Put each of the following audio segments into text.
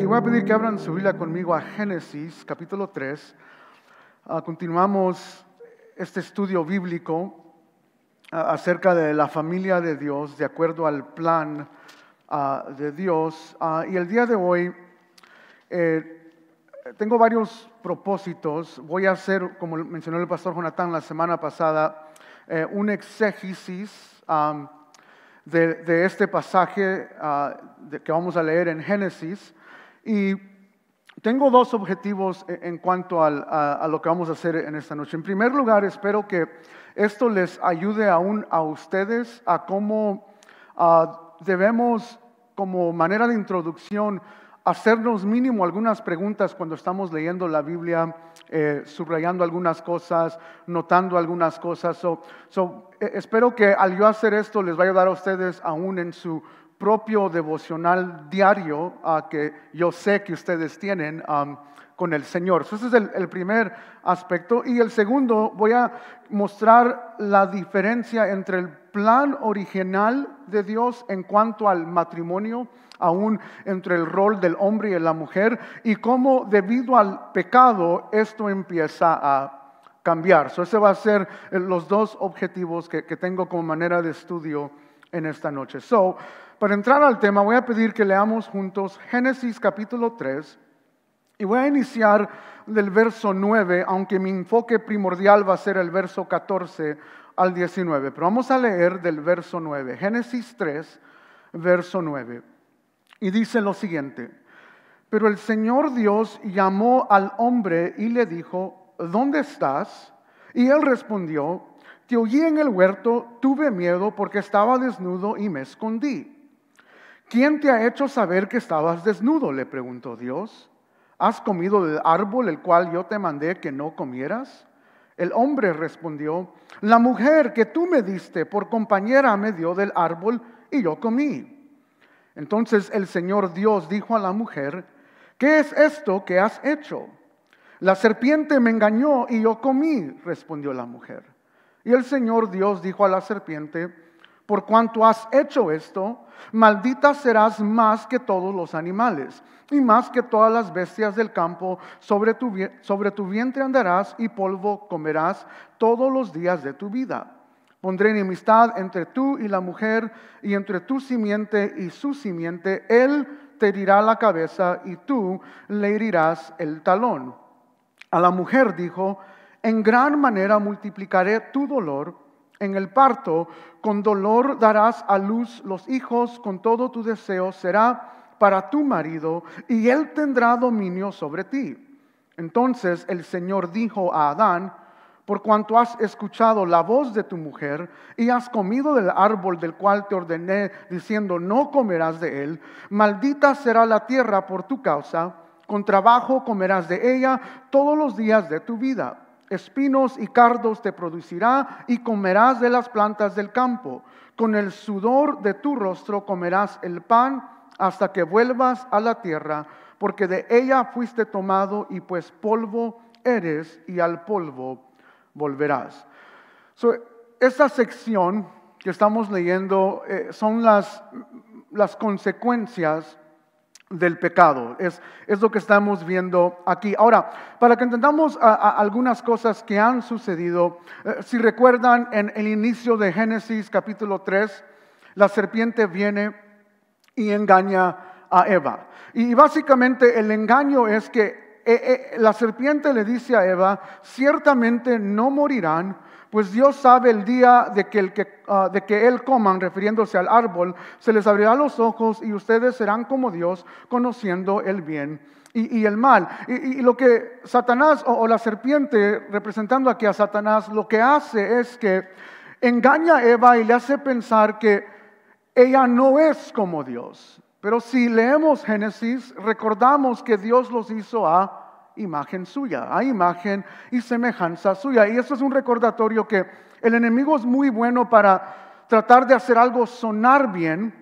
Y voy a pedir que abran su Biblia conmigo a Génesis capítulo 3. Ah, continuamos este estudio bíblico ah, acerca de la familia de Dios de acuerdo al plan ah, de Dios. y el día de hoy eh, tengo varios propósitos. Voy a hacer, como mencionó el pastor Jonathan la semana pasada, eh, un exégesis. de, este pasaje de, que vamos a leer en Génesis. Y tengo dos objetivos e-, en cuanto a, lo que vamos a hacer en esta noche. En primer lugar, espero que esto les ayude aún a ustedes a cómo debemos, como manera de introducción, hacernos mínimo algunas preguntas cuando estamos leyendo la Biblia, eh, subrayando algunas cosas, notando algunas cosas. E-, espero que al yo hacer esto les va a ayudar a ustedes aún en su propio devocional diario ah, que yo sé que ustedes tienen con el Señor. ese es el, primer aspecto. Y el segundo, voy a mostrar la diferencia entre el plan original de Dios en cuanto al matrimonio, aún entre el rol del hombre y la mujer, y cómo debido al pecado esto empieza a cambiar. ese va a ser eh, los dos objetivos que, que tengo como manera de estudio en esta noche. So, para entrar al tema voy a pedir que leamos juntos Génesis capítulo 3 y voy a iniciar del verso 9, aunque mi enfoque primordial va a ser el verso 14 al 19, pero vamos a leer del verso 9, Génesis 3, verso 9. Y dice lo siguiente, pero el Señor Dios llamó al hombre y le dijo, ¿dónde estás? Y él respondió, te oí en el huerto, tuve miedo porque estaba desnudo y me escondí. ¿Quién te ha hecho saber que estabas desnudo? le preguntó Dios. ¿Has comido del árbol el cual yo te mandé que no comieras? El hombre respondió, la mujer que tú me diste por compañera me dio del árbol y yo comí. Entonces el Señor Dios dijo a la mujer, ¿qué es esto que has hecho? La serpiente me engañó y yo comí, respondió la mujer. Y el Señor Dios dijo a la serpiente, por cuanto has hecho esto, maldita serás más que todos los animales y más que todas las bestias del campo, sobre tu, vientre andarás y polvo comerás todos los días de tu vida. Pondré enemistad entre tú y la mujer y entre tu simiente y su simiente, él te herirá la cabeza y tú le herirás el talón. A la mujer dijo, en gran manera multiplicaré tu dolor en el parto, con dolor darás a luz los hijos, con todo tu deseo será para tu marido, y él tendrá dominio sobre ti. Entonces el Señor dijo a Adán, por cuanto has escuchado la voz de tu mujer y has comido del árbol del cual te ordené, diciendo, no comerás de él, maldita será la tierra por tu causa, con trabajo comerás de ella todos los días de tu vida espinos y cardos te producirá y comerás de las plantas del campo. Con el sudor de tu rostro comerás el pan hasta que vuelvas a la tierra, porque de ella fuiste tomado y pues polvo eres y al polvo volverás. So, esta sección que estamos leyendo eh, son las, las consecuencias del pecado. Es, lo que estamos viendo aquí. Ahora, para que entendamos algunas cosas que han sucedido, eh, si recuerdan en el inicio de Génesis capítulo 3, la serpiente viene y engaña a Eva. Y, básicamente el engaño es que eh, eh, la serpiente le dice a Eva, ciertamente no morirán, pues Dios sabe el día ah, de que, Él coman, refiriéndose al árbol, se les abrirá los ojos y ustedes serán como Dios, conociendo el bien y, el mal. Y, lo que Satanás o la serpiente, representando aquí a Satanás, lo que hace es que engaña a Eva y le hace pensar que ella no es como Dios. Pero si leemos Génesis, recordamos que Dios los hizo a imagen suya, a imagen y semejanza suya. Y eso es un recordatorio que el enemigo es muy bueno para tratar de hacer algo sonar bien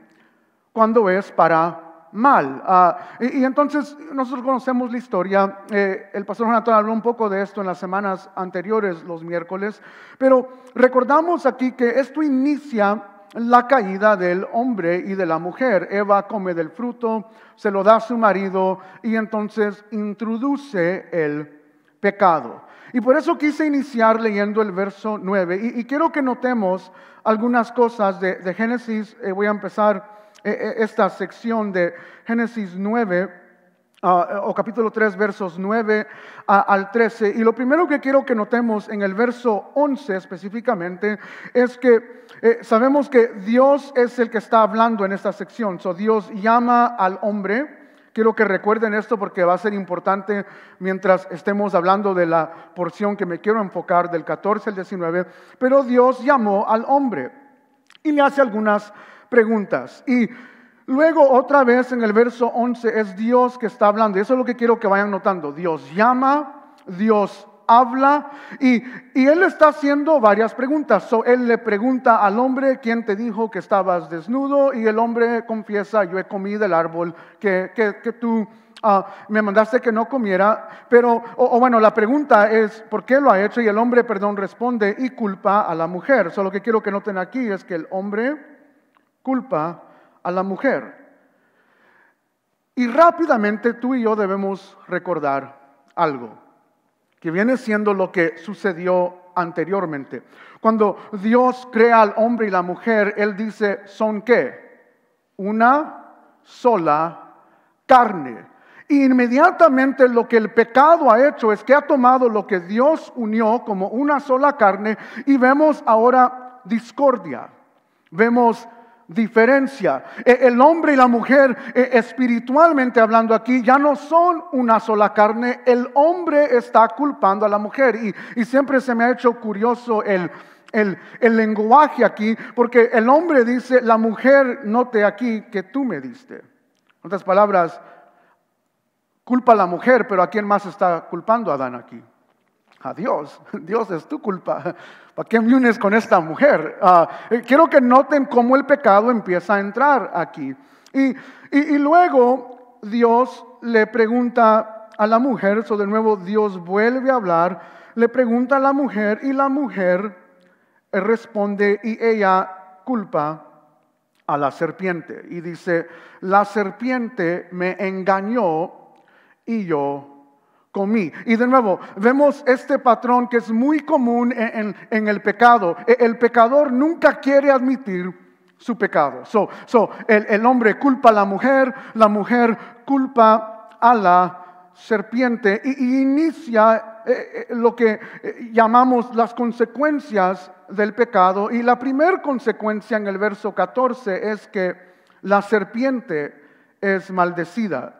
cuando es para mal. Ah, y, entonces nosotros conocemos la historia, eh, el pastor Jonathan habló un poco de esto en las semanas anteriores, los miércoles, pero recordamos aquí que esto inicia la caída del hombre y de la mujer. Eva come del fruto, se lo da a su marido y entonces introduce el pecado. Y por eso quise iniciar leyendo el verso 9. Y, quiero que notemos algunas cosas de, Génesis. Eh, voy a empezar eh, eh, esta sección de Génesis 9 Ah, o capítulo 3, versos 9 al 13. Y lo primero que quiero que notemos en el verso 11 específicamente es que eh, sabemos que Dios es el que está hablando en esta sección. Dios llama al hombre. Quiero que recuerden esto porque va a ser importante mientras estemos hablando de la porción que me quiero enfocar del 14 al 19. Pero Dios llamó al hombre y le hace algunas preguntas. Y Luego otra vez en el verso 11 es Dios que está hablando. Eso es lo que quiero que vayan notando. Dios llama, Dios habla y, él está haciendo varias preguntas. él le pregunta al hombre, ¿quién te dijo que estabas desnudo? Y el hombre confiesa, yo he comido el árbol que, tú ah, me mandaste que no comiera. Pero, o, bueno, la pregunta es, ¿por qué lo ha hecho? Y el hombre, perdón, responde y culpa a la mujer. So, lo que quiero que noten aquí es que el hombre culpa la mujer. Y rápidamente tú y yo debemos recordar algo, que viene siendo lo que sucedió anteriormente. Cuando Dios crea al hombre y la mujer, Él dice, ¿son qué? Una sola carne. Y e inmediatamente lo que el pecado ha hecho es que ha tomado lo que Dios unió como una sola carne y vemos ahora discordia, vemos diferencia. E, el hombre y la mujer, e, espiritualmente hablando aquí, ya no son una sola carne. El hombre está culpando a la mujer. Y, siempre se me ha hecho curioso el, lenguaje aquí, porque el hombre dice, la mujer, note aquí que tú me diste. En otras palabras, culpa a la mujer, pero ¿a quién más está culpando Adán aquí? A Dios. Dios es tu culpa. ¿Para qué me unes con esta mujer? Ah, eh, quiero que noten cómo el pecado empieza a entrar aquí. Y, y luego Dios le pregunta a la mujer, so de nuevo Dios vuelve a hablar, le pregunta a la mujer y la mujer eh, responde y ella culpa a la serpiente y dice, la serpiente me engañó y yo y de nuevo, vemos este patrón que es muy común en, el pecado. E, el pecador nunca quiere admitir su pecado. el, hombre culpa a la mujer, la mujer culpa a la serpiente y, inicia eh, eh, lo que eh, llamamos las consecuencias del pecado. Y la primera consecuencia en el verso 14 es que la serpiente es maldecida.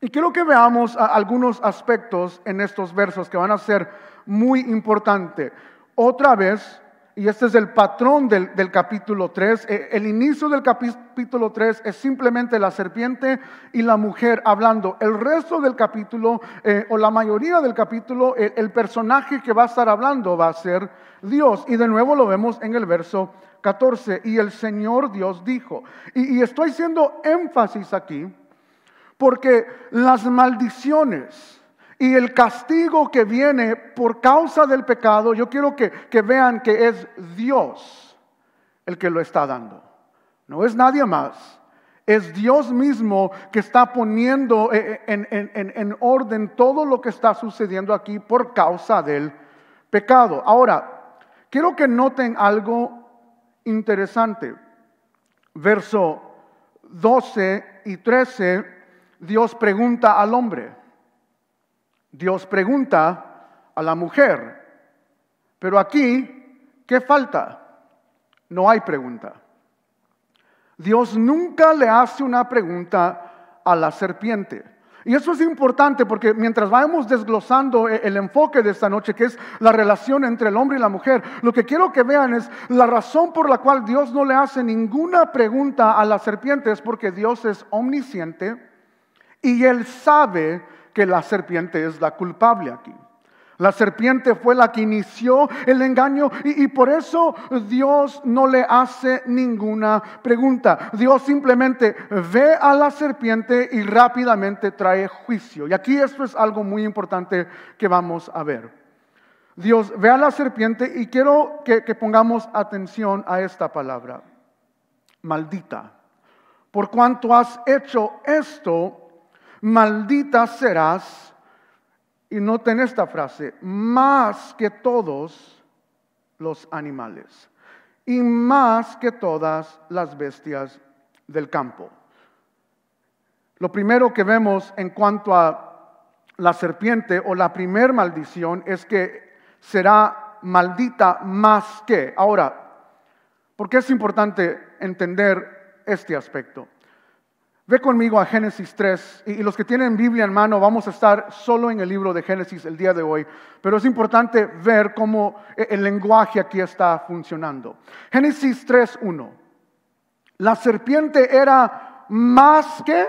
Y quiero que veamos algunos aspectos en estos versos que van a ser muy importantes. Otra vez, y este es el patrón del, capítulo 3, eh, el inicio del capítulo 3 es simplemente la serpiente y la mujer hablando. El resto del capítulo, eh, o la mayoría del capítulo, eh, el personaje que va a estar hablando va a ser Dios. Y de nuevo lo vemos en el verso 14. Y el Señor Dios dijo, y estoy haciendo énfasis aquí, porque las maldiciones y el castigo que viene por causa del pecado, yo quiero que, vean que es Dios el que lo está dando. No es nadie más. Es Dios mismo que está poniendo eh, eh, en, orden todo lo que está sucediendo aquí por causa del pecado. Ahora, quiero que noten algo interesante. Verso 12 y 13 Dios pregunta al hombre, Dios pregunta a la mujer, pero aquí, ¿qué falta? No hay pregunta. Dios nunca le hace una pregunta a la serpiente. Y eso es importante porque mientras vayamos desglosando e-, el enfoque de esta noche, que es la relación entre el hombre y la mujer, lo que quiero que vean es la razón por la cual Dios no le hace ninguna pregunta a la serpiente es porque Dios es omnisciente, y él sabe que la serpiente es la culpable aquí. La serpiente fue la que inició el engaño y, por eso Dios no le hace ninguna pregunta. Dios simplemente ve a la serpiente y rápidamente trae juicio. Y aquí esto es algo muy importante que vamos a ver. Dios ve a la serpiente y quiero que pongamos atención a esta palabra. Maldita. Por cuanto has hecho esto, maldita serás, y noten esta frase, más que todos los animales y más que todas las bestias del campo. Lo primero que vemos en cuanto a la serpiente o la primer maldición es que será maldita más que. Ahora, ¿por qué es importante entender este aspecto? Ve conmigo a Génesis 3 y, los que tienen Biblia en mano vamos a estar solo en el libro de Génesis el día de hoy, pero es importante ver cómo e, el lenguaje aquí está funcionando. Génesis 3.1. La serpiente era más que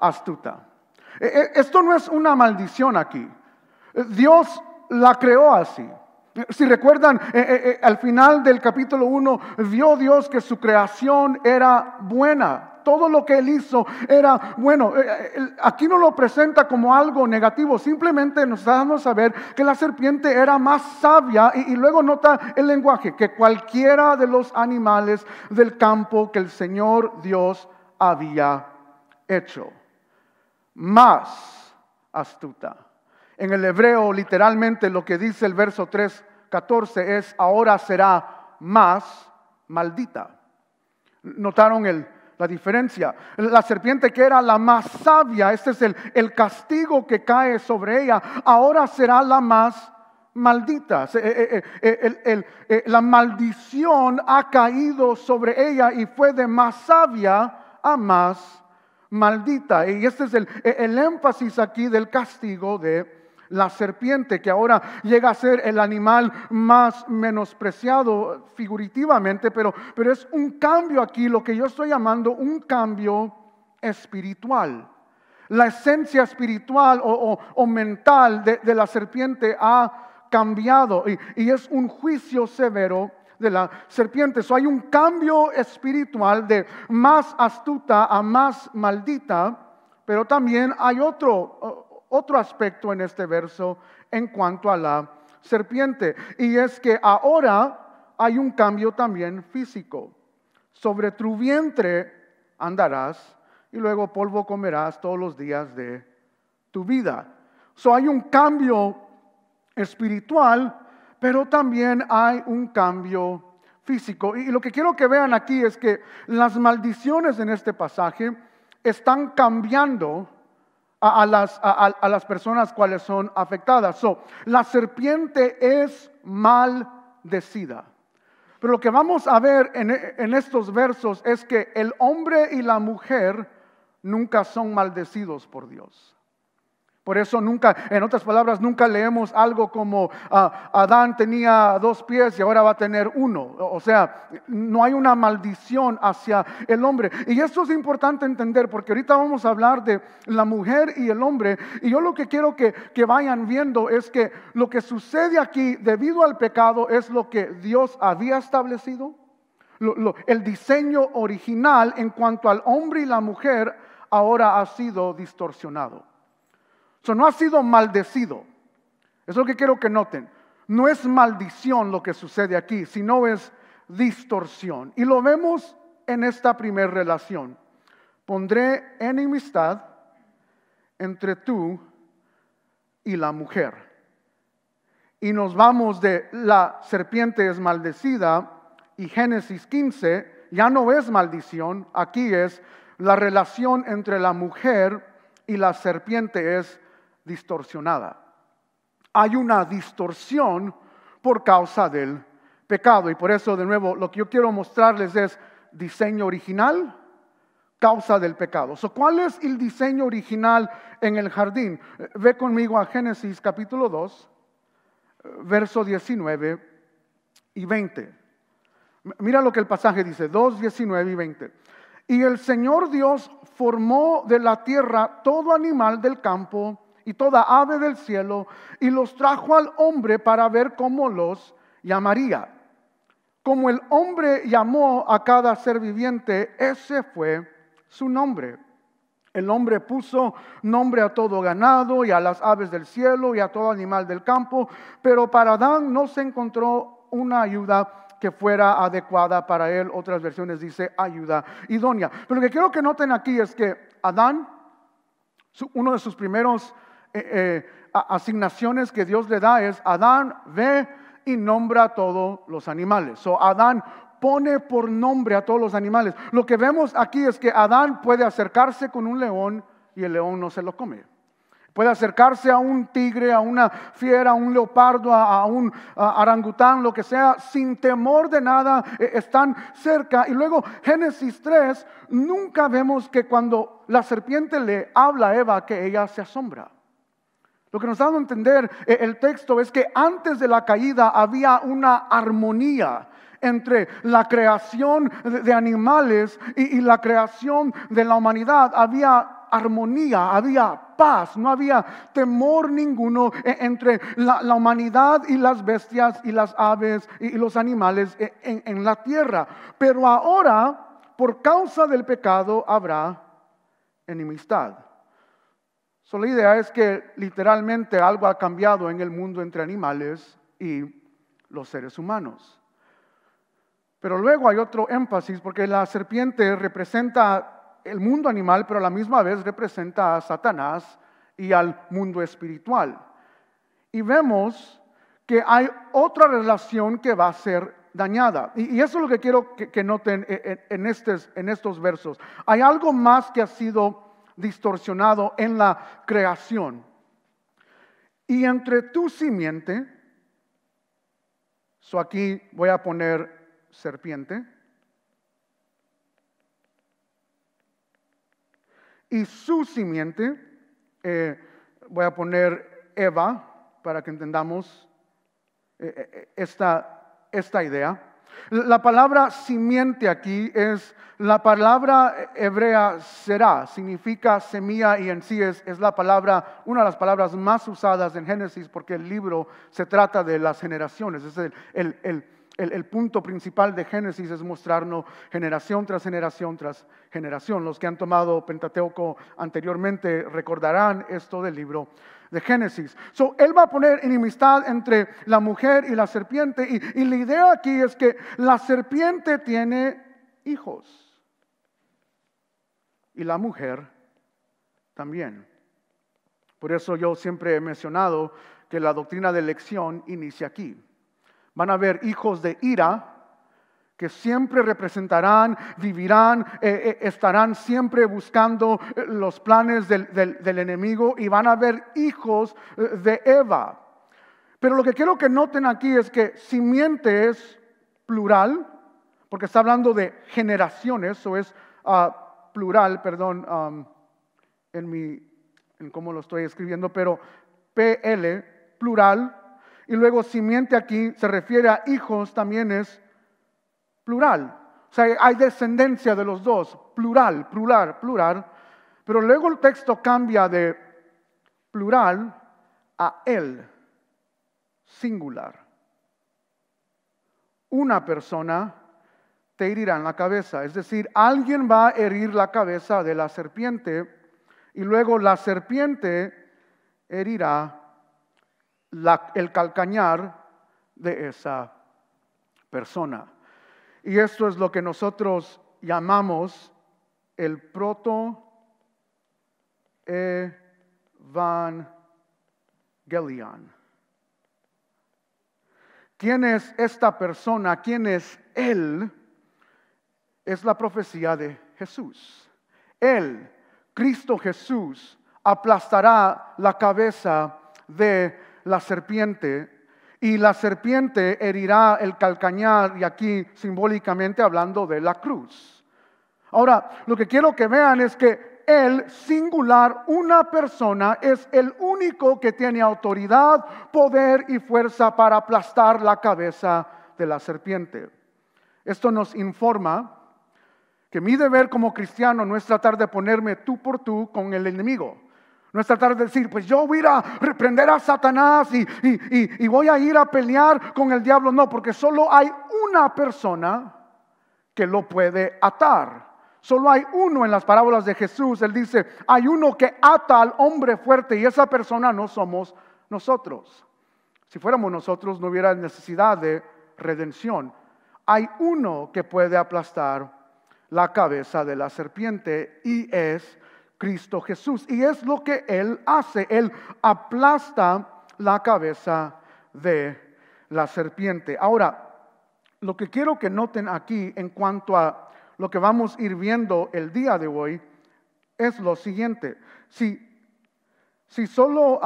astuta. E, e, esto no es una maldición aquí. Dios la creó así. Si recuerdan, al final del capítulo 1, vio Dios que su creación era buena todo lo que él hizo era bueno. Eh, eh, aquí no lo presenta como algo negativo, simplemente nos damos saber que la serpiente era más sabia y, luego nota el lenguaje, que cualquiera de los animales del campo que el Señor Dios había hecho. Más astuta. En el hebreo literalmente lo que dice el verso 3, 14 es ahora será más maldita. ¿Notaron el, la diferencia. La serpiente que era la más sabia, este es el, el castigo que cae sobre ella, ahora será la más maldita. Eh, eh, eh, la maldición ha caído sobre ella y fue de más sabia a más maldita. Y este es el, énfasis aquí del castigo de la serpiente, que ahora llega a ser el animal más menospreciado figurativamente, pero, pero es un cambio aquí, lo que yo estoy llamando un cambio espiritual. La esencia espiritual o, mental de, la serpiente ha cambiado y, y, es un juicio severo de la serpiente. So, hay un cambio espiritual de más astuta a más maldita, pero también hay otro oh, otro aspecto en este verso en cuanto a la serpiente. Y es que ahora hay un cambio también físico. Sobre tu vientre andarás y luego polvo comerás todos los días de tu vida. So hay un cambio espiritual, pero también hay un cambio físico. Y lo que quiero que vean aquí es que las maldiciones en este pasaje están cambiando a, las, a, las, personas cuales son afectadas. So, la serpiente es maldecida. Pero lo que vamos a ver en estos versos es que el hombre y la mujer nunca son maldecidos por Dios. Por eso nunca, en otras palabras, nunca leemos algo como ah, Adán tenía dos pies y ahora va a tener uno. O sea, no hay una maldición hacia el hombre. Y esto es importante entender porque ahorita vamos a hablar de la mujer y el hombre. Y yo lo que quiero que, vayan viendo es que lo que sucede aquí debido al pecado es lo que Dios había establecido. el diseño original en cuanto al hombre y la mujer ahora ha sido distorsionado no ha sido maldecido. Eso es lo que quiero que noten. No es maldición lo que sucede aquí, sino es distorsión. Y lo vemos en esta primera relación. Pondré enemistad entre tú y la mujer. Y nos vamos de la serpiente es maldecida y Génesis 15 ya no es maldición, aquí es la relación entre la mujer y la serpiente es distorsionada. Hay una distorsión por causa del pecado. Y por eso, de nuevo, lo que yo quiero mostrarles es diseño original, causa del pecado. ¿Cuál es el diseño original en el jardín? Eh, ve conmigo a Génesis capítulo 2, eh, verso 19 y 20. Mira lo que el pasaje dice, 2, 19 y 20. Y el Señor Dios formó de la tierra todo animal del campo y toda ave del cielo, y los trajo al hombre para ver cómo los llamaría. Como el hombre llamó a cada ser viviente, ese fue su nombre. El hombre puso nombre a todo ganado y a las aves del cielo y a todo animal del campo, pero para Adán no se encontró una ayuda que fuera adecuada para él. Otras versiones dice ayuda idónea. Pero lo que quiero que noten aquí es que Adán, uno de sus primeros eh, eh, asignaciones que Dios le da es, Adán ve y nombra a todos los animales. O Adán pone por nombre a todos los animales. Lo que vemos aquí es que Adán puede acercarse con un león y el león no se lo come. Puede acercarse a un tigre, a una fiera, a un leopardo, a, un arangután, lo que sea, sin temor de nada, eh, están cerca. Y luego Génesis 3, nunca vemos que cuando la serpiente le habla a Eva, que ella se asombra. Lo que nos da a entender eh, el texto es que antes de la caída había una armonía entre la creación de animales y, la creación de la humanidad. Había armonía, había paz, no había temor ninguno eh, entre la, humanidad y las bestias y las aves y, los animales eh, en la tierra. Pero ahora, por causa del pecado, habrá enemistad. So, la idea es que literalmente algo ha cambiado en el mundo entre animales y los seres humanos. Pero luego hay otro énfasis porque la serpiente representa el mundo animal, pero a la misma vez representa a Satanás y al mundo espiritual. Y vemos que hay otra relación que va a ser dañada. Y, eso es lo que quiero que, noten en, estos, en estos versos. Hay algo más que ha sido distorsionado en la creación. Y entre tu simiente, aquí voy a poner serpiente, y su simiente, eh, voy a poner Eva para que entendamos eh, eh, esta idea. La palabra simiente aquí es la palabra hebrea será, significa semilla y en sí es, la palabra, una de las palabras más usadas en Génesis porque el libro se trata de las generaciones. Es el, punto principal de Génesis es mostrarnos generación tras generación tras generación. Los que han tomado Pentateuco anteriormente recordarán esto del libro de Génesis. So, él va a poner enemistad entre la mujer y la serpiente. Y, y la idea aquí es que la serpiente tiene hijos. Y la mujer también. Por eso yo siempre he mencionado que la doctrina de elección inicia aquí. Van a haber hijos de ira que siempre representarán, vivirán, eh, eh, estarán siempre buscando eh, los planes del, enemigo y van a ver hijos de Eva. Pero lo que quiero que noten aquí es que simiente es plural, porque está hablando de generaciones, o es ah, plural, perdón, en, mi, en cómo lo estoy escribiendo, pero PL, plural, y luego simiente aquí se refiere a hijos, también es plural. O sea, hay descendencia de los dos, plural, plural, plural. Pero luego el texto cambia de plural a él, singular. Una persona te herirá en la cabeza, es decir, alguien va a herir la cabeza de la serpiente y luego la serpiente herirá el calcañar de esa persona. Y esto es lo que nosotros llamamos el proto evangelion. ¿Quién es esta persona? ¿Quién es Él? Es la profecía de Jesús. Él, Cristo Jesús, aplastará la cabeza de la serpiente y la serpiente herirá el calcañar y aquí simbólicamente hablando de la cruz. Ahora, lo que quiero que vean es que el singular, una persona, es el único que tiene autoridad, poder y fuerza para aplastar la cabeza de la serpiente. Esto nos informa que mi deber como cristiano no es tratar de ponerme tú por tú con el enemigo. No es tratar de decir, pues yo voy a reprender a Satanás y, y voy a ir a pelear con el diablo. No, porque solo hay una persona que lo puede atar. Solo hay uno en las parábolas de Jesús. Él dice, hay uno que ata al hombre fuerte y esa persona no somos nosotros. Si fuéramos nosotros no hubiera necesidad de redención. Hay uno que puede aplastar la cabeza de la serpiente y es Cristo Jesús. Y es lo que Él hace. Él aplasta la cabeza de la serpiente. Ahora, lo que quiero que noten aquí en cuanto a lo que vamos a ir viendo el día de hoy es lo siguiente. Si, si solo,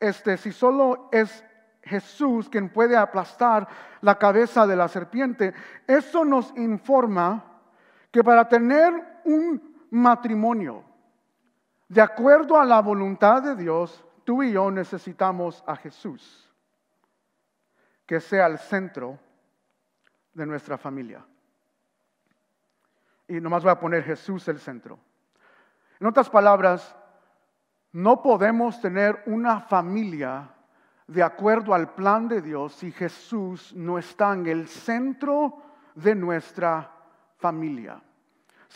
este, si solo es Jesús quien puede aplastar la cabeza de la serpiente, eso nos informa que para tener un matrimonio, de acuerdo a la voluntad de Dios, tú y yo necesitamos a Jesús, que sea el centro de nuestra familia. Y nomás voy a poner Jesús el centro. En otras palabras, no podemos tener una familia de acuerdo al plan de Dios si Jesús no está en el centro de nuestra familia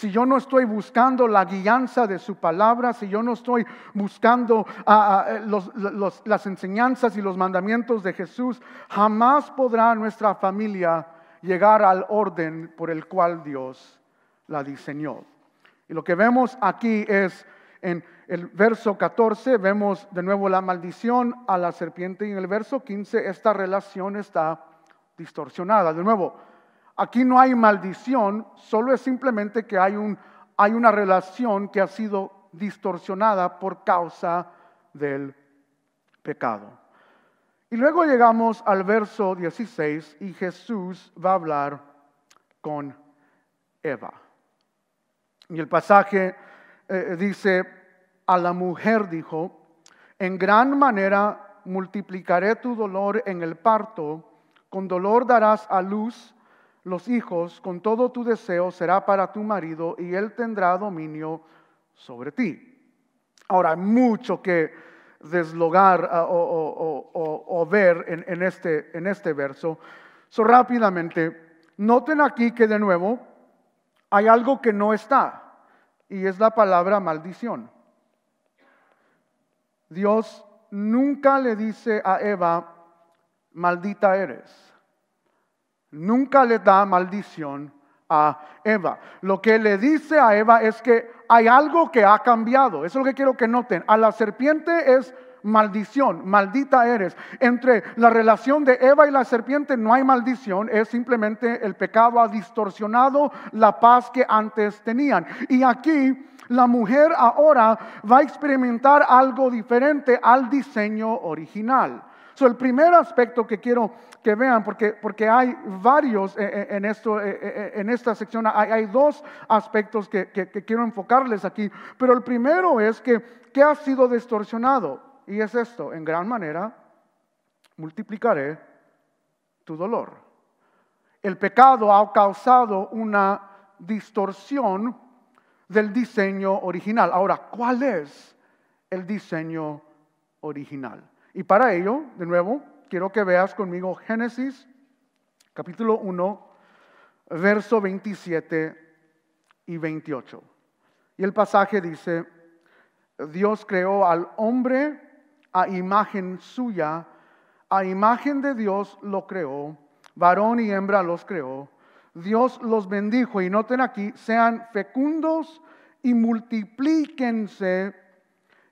si yo no estoy buscando la guianza de su palabra, si yo no estoy buscando ah, ah, eh, las enseñanzas y los mandamientos de Jesús, jamás podrá nuestra familia llegar al orden por el cual Dios la diseñó. Y lo que vemos aquí es en el verso 14, vemos de nuevo la maldición a la serpiente y en el verso 15 esta relación está distorsionada. De nuevo, Aquí no hay maldición, solo es simplemente que hay, un, hay una relación que ha sido distorsionada por causa del pecado. Y luego llegamos al verso 16 y Jesús va a hablar con Eva. Y el pasaje eh, eh, dice, a la mujer dijo, en gran manera multiplicaré tu dolor en el parto, con dolor darás a luz los hijos con todo tu deseo será para tu marido y él tendrá dominio sobre ti. Ahora, hay mucho que deslogar ah, o, ver en, este, en este verso. So, rápidamente, noten aquí que de nuevo hay algo que no está y es la palabra maldición. Dios nunca le dice a Eva, maldita eres. Nunca le da maldición a Eva. Lo que le dice a Eva es que hay algo que ha cambiado. Eso es lo que quiero que noten. A la serpiente es maldición, maldita eres. Entre la relación de Eva y la serpiente no hay maldición, es simplemente el pecado ha distorsionado la paz que antes tenían. Y aquí la mujer ahora va a experimentar algo diferente al diseño original el primer aspecto que quiero que vean, porque, hay varios e, e, e, en, esta sección, hay, dos aspectos que, quiero enfocarles aquí, pero el primero es que, ¿qué ha sido distorsionado? Y es esto, en gran manera, multiplicaré tu dolor. El pecado ha causado una distorsión del diseño original. Ahora, ¿cuál es el diseño original? Y para ello, de nuevo, quiero que veas conmigo Génesis capítulo 1, verso 27 y 28. Y el pasaje dice, Dios creó al hombre a imagen suya, a imagen de Dios lo creó, varón y hembra los creó. Dios los bendijo y noten aquí, sean fecundos y multiplíquense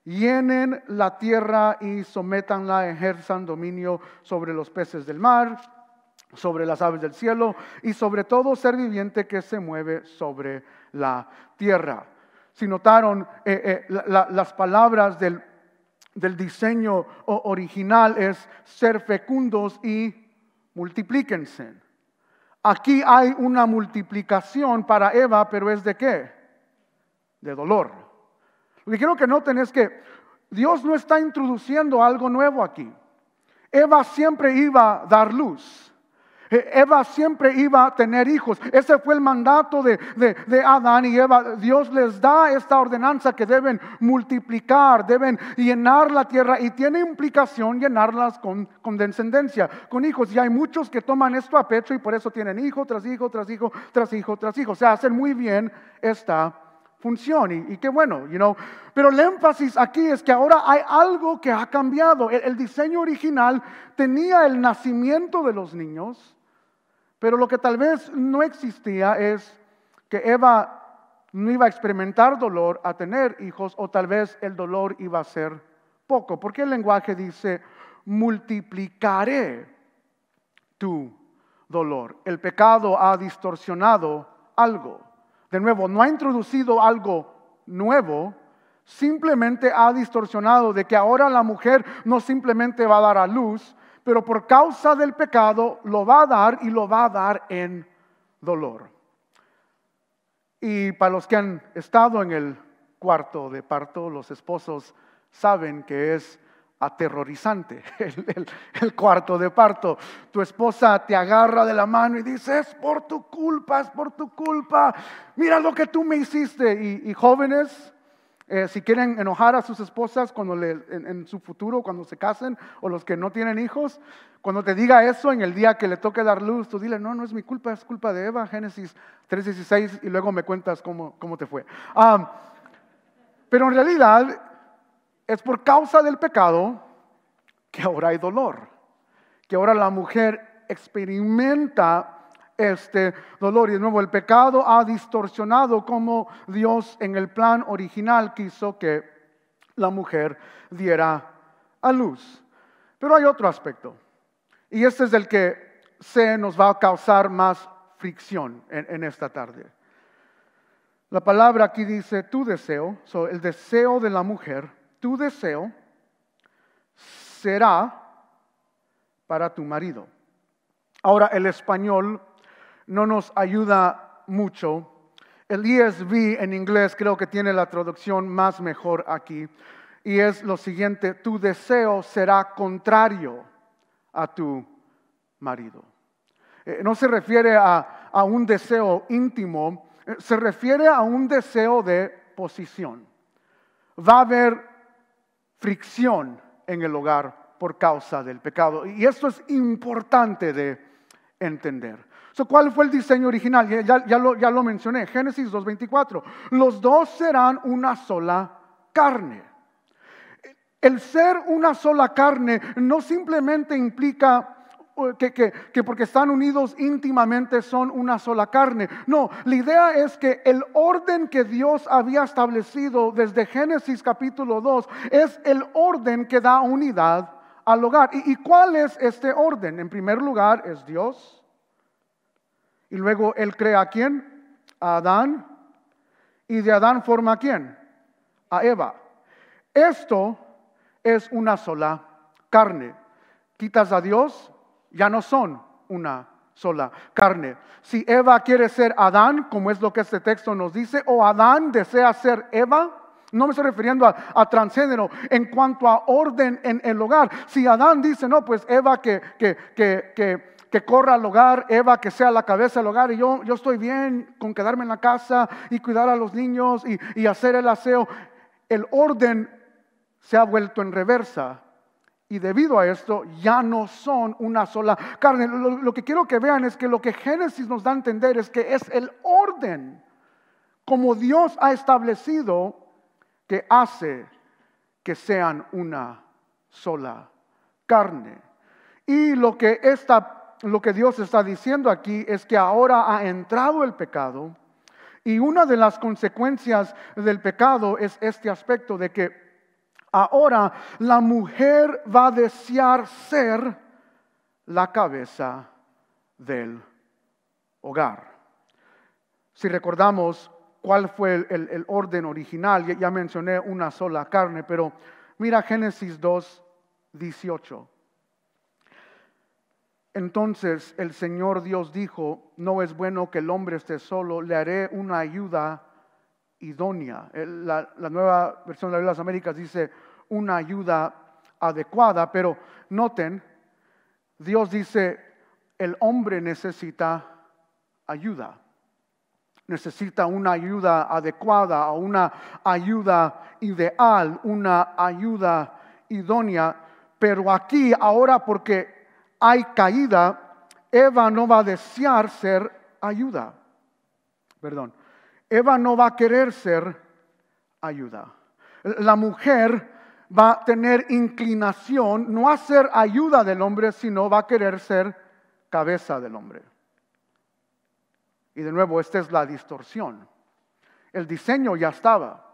llenen la tierra y sometanla, ejerzan dominio sobre los peces del mar, sobre las aves del cielo y sobre todo ser viviente que se mueve sobre la tierra. Si notaron eh, eh, las palabras del, del diseño original es ser fecundos y multiplíquense. Aquí hay una multiplicación para Eva, pero es de qué? De dolor que quiero que noten es que Dios no está introduciendo algo nuevo aquí. Eva siempre iba a dar luz. E-, Eva siempre iba a tener hijos. Ese fue el mandato de, Adán y Eva. Dios les da esta ordenanza que deben multiplicar, deben llenar la tierra y tiene implicación llenarlas con, con descendencia, con hijos. Y hay muchos que toman esto a pecho y por eso tienen hijo tras hijo, tras hijo, tras hijo, tras hijo. O sea, hacen muy bien esta función y, qué bueno, you know. Pero el énfasis aquí es que ahora hay algo que ha cambiado. el, diseño original tenía el nacimiento de los niños, pero lo que tal vez no existía es que Eva no iba a experimentar dolor a tener hijos o tal vez el dolor iba a ser poco, porque el lenguaje dice multiplicaré tu dolor. El pecado ha distorsionado algo de nuevo, no ha introducido algo nuevo, simplemente ha distorsionado de que ahora la mujer no simplemente va a dar a luz, pero por causa del pecado lo va a dar y lo va a dar en dolor. Y para los que han estado en el cuarto de parto, los esposos saben que es aterrorizante, el, cuarto de parto. Tu esposa te agarra de la mano y dice, es por tu culpa, es por tu culpa, mira lo que tú me hiciste. Y, jóvenes, eh, si quieren enojar a sus esposas en, su futuro, cuando se casen, o los que no tienen hijos, cuando te diga eso en el día que le toque dar luz, tú dile, no, no es mi culpa, es culpa de Eva, Génesis 3.16, y luego me cuentas cómo, te fue. pero en realidad es por causa del pecado que ahora hay dolor, que ahora la mujer experimenta este dolor. Y de nuevo, el pecado ha distorsionado como Dios en el plan original quiso que la mujer diera a luz. Pero hay otro aspecto, y este es el que se nos va a causar más fricción en, esta tarde. La palabra aquí dice tu deseo, so, el deseo de la mujer tu deseo será para tu marido. Ahora, el español no nos ayuda mucho. El ESV en inglés creo que tiene la traducción más mejor aquí. Y es lo siguiente, tu deseo será contrario a tu marido. Eh, no se refiere a, a un deseo íntimo, eh, se refiere a un deseo de posición. Va a haber fricción en el hogar por causa del pecado. Y esto es importante de entender. ¿Cuál fue el diseño original? Ya, lo, ya lo mencioné, Génesis 2.24. Los dos serán una sola carne. El ser una sola carne no simplemente implica que, porque están unidos íntimamente son una sola carne. No, la idea es que el orden que Dios había establecido desde Génesis capítulo 2 es el orden que da unidad al hogar. ¿Y, y cuál es este orden? En primer lugar es Dios. Y luego Él crea a quién? A Adán. Y de Adán forma a quién? A Eva. Esto es una sola carne. Quitas a Dios, ya no son una sola carne. Si Eva quiere ser Adán, como es lo que este texto nos dice, o Adán desea ser Eva, no me estoy refiriendo a, transgénero en cuanto a orden en el hogar. Si Adán dice, no, pues Eva que, corra al hogar, Eva que sea la cabeza del hogar, y yo, yo estoy bien con quedarme en la casa y cuidar a los niños y hacer el aseo, el orden se ha vuelto en reversa y debido a esto, ya no son una sola carne. Lo, que quiero que vean es que lo que Génesis nos da a entender es que es el orden como Dios ha establecido que hace que sean una sola carne. Y lo que, esta, lo que Dios está diciendo aquí es que ahora ha entrado el pecado y una de las consecuencias del pecado es este aspecto de que Ahora la mujer va a desear ser la cabeza del hogar. Si recordamos cuál fue el, orden original, ya, mencioné una sola carne, pero mira Génesis 2, 18. Entonces el Señor Dios dijo, no es bueno que el hombre esté solo, le haré una ayuda idónea. La, nueva versión de de las Américas dice una ayuda adecuada, pero noten, Dios dice, el hombre necesita ayuda. Necesita una ayuda adecuada, una ayuda ideal, una ayuda idónea. Pero aquí, ahora porque hay caída, Eva no va a desear ser ayuda. Perdón. Eva no va a querer ser ayuda. La mujer va a tener inclinación no a ser ayuda del hombre, sino va a querer ser cabeza del hombre. Y de nuevo, esta es la distorsión. El diseño ya estaba,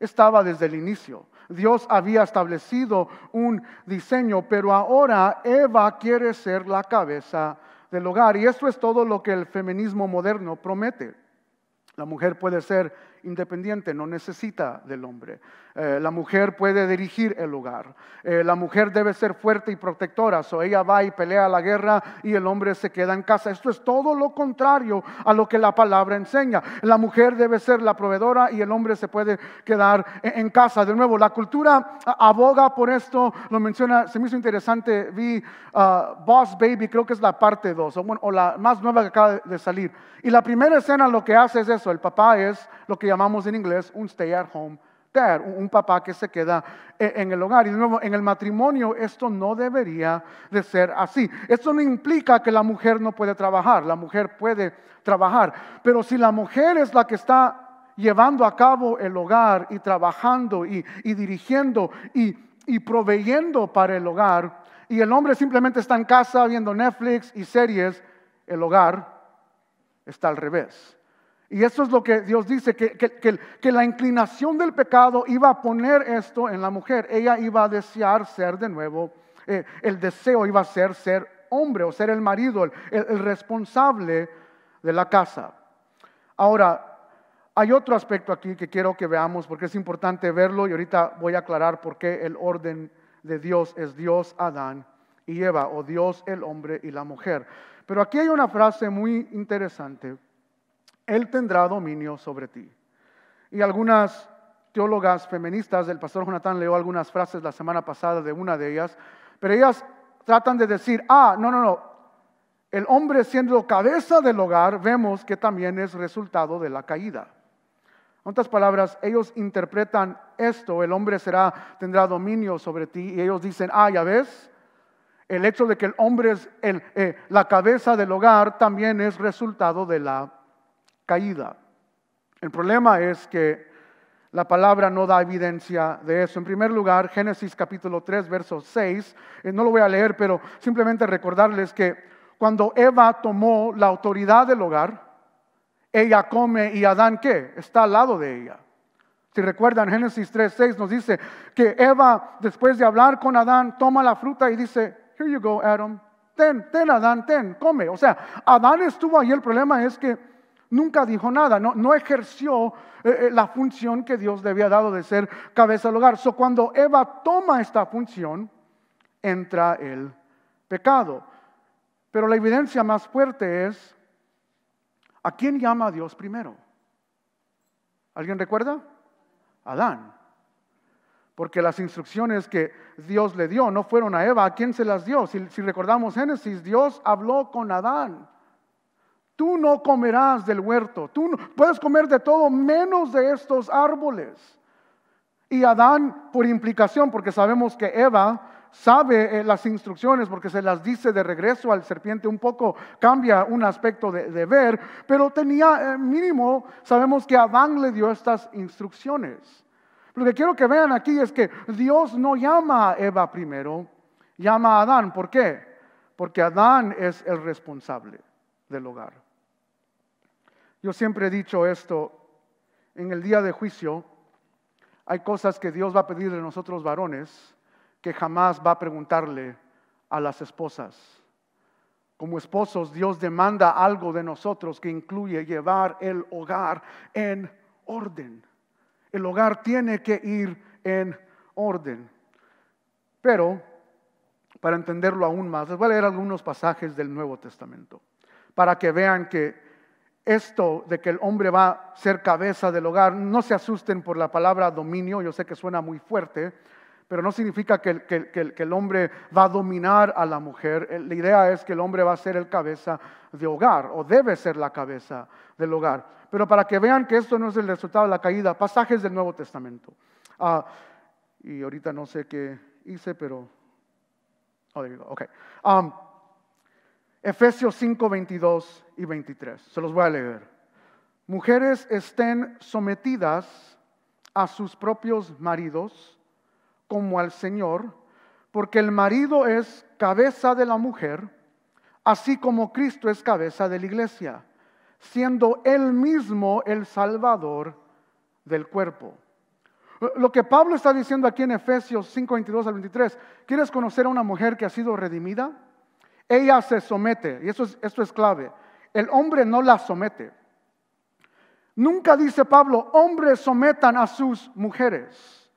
estaba desde el inicio. Dios había establecido un diseño, pero ahora Eva quiere ser la cabeza del hogar. Y eso es todo lo que el feminismo moderno promete la mujer puede ser independiente, no necesita del hombre. Eh, la mujer puede dirigir el hogar. Eh, la mujer debe ser fuerte y protectora, o ella va y pelea la guerra y el hombre se queda en casa. Esto es todo lo contrario a lo que la palabra enseña. La mujer debe ser la proveedora y el hombre se puede quedar en, casa. De nuevo, la cultura aboga por esto, lo menciona, se me hizo interesante, vi ah, Boss Baby, creo que es la parte 2, o la más nueva que acaba de salir. Y la primera escena lo que hace es eso, el papá es lo que llamamos en inglés un stay at home dad, un papá que se queda eh, en el hogar. Y de nuevo, en el matrimonio esto no debería de ser así. Esto no implica que la mujer no puede trabajar, la mujer puede trabajar, pero si la mujer es la que está llevando a cabo el hogar y trabajando y, dirigiendo y proveyendo para el hogar, y el hombre simplemente está en casa viendo Netflix y series, el hogar está al revés. Y eso es lo que Dios dice, que, la inclinación del pecado iba a poner esto en la mujer. Ella iba a desear ser de nuevo, eh, el deseo iba a ser ser hombre o ser el marido, el, el responsable de la casa. Ahora, hay otro aspecto aquí que quiero que veamos porque es importante verlo y ahorita voy a aclarar por qué el orden de Dios es Dios, Adán y Eva, o Dios, el hombre y la mujer. Pero aquí hay una frase muy interesante él tendrá dominio sobre ti. Y algunas teólogas feministas, el pastor Jonathan leo algunas frases la semana pasada de una de ellas, pero ellas tratan de decir, ah, no, no, no, el hombre siendo cabeza del hogar, vemos que también es resultado de la caída. En otras palabras, ellos interpretan esto, el hombre será, tendrá dominio sobre ti, y ellos dicen, ah, ya ves, el hecho de que el hombre es eh, la cabeza del hogar también es resultado de la caída. El problema es que la palabra no da evidencia de eso. En primer lugar, Génesis capítulo 3, verso 6, eh, no lo voy a leer, pero simplemente recordarles que cuando Eva tomó la autoridad del hogar, ella come y Adán qué? Está al lado de ella. Si recuerdan, Génesis 3, 6 nos dice que Eva, después de hablar con Adán, toma la fruta y dice, here you go, Adam, ten, ten, Adán, ten, come. O sea, Adán estuvo ahí, el problema es que nunca dijo nada, no, ejerció eh, eh, la función que Dios le había dado de ser cabeza del hogar. So, cuando Eva toma esta función, entra el pecado. Pero la evidencia más fuerte es, ¿a quién llama a Dios primero? ¿Alguien recuerda? Adán. Porque las instrucciones que Dios le dio no fueron a Eva, ¿a quién se las dio? si recordamos Génesis, Dios habló con Adán tú no comerás del huerto, tú no, puedes comer de todo menos de estos árboles. Y Adán, por implicación, porque sabemos que Eva sabe eh, las instrucciones porque se las dice de regreso al serpiente, un poco cambia un aspecto de, ver, pero tenía eh, mínimo, sabemos que Adán le dio estas instrucciones. Lo que quiero que vean aquí es que Dios no llama a Eva primero, llama a Adán. ¿Por qué? Porque Adán es el responsable del hogar. Yo siempre he dicho esto, en el día de juicio hay cosas que Dios va a pedir de nosotros varones que jamás va a preguntarle a las esposas. Como esposos, Dios demanda algo de nosotros que incluye llevar el hogar en orden. El hogar tiene que ir en orden. Pero, para entenderlo aún más, les voy a leer algunos pasajes del Nuevo Testamento, para que vean que esto de que el hombre va a ser cabeza del hogar, no se asusten por la palabra dominio, yo sé que suena muy fuerte, pero no significa que, que, el hombre va a dominar a la mujer. Eh, la idea es que el hombre va a ser el cabeza de hogar o debe ser la cabeza del hogar. Pero para que vean que esto no es el resultado de la caída, pasajes del Nuevo Testamento. Ah, y ahorita no sé qué hice, pero... Oh, there you Okay. Ah, Efesios 5.22 22 y 23. Se los voy a leer. Mujeres estén sometidas a sus propios maridos como al Señor, porque el marido es cabeza de la mujer, así como Cristo es cabeza de la iglesia, siendo él mismo el salvador del cuerpo. Lo que Pablo está diciendo aquí en Efesios 5, 22 al 23, ¿quieres conocer a una mujer que ha sido redimida? Ella se somete, y eso es, esto es clave el hombre no la somete. Nunca dice Pablo, hombres sometan a sus mujeres.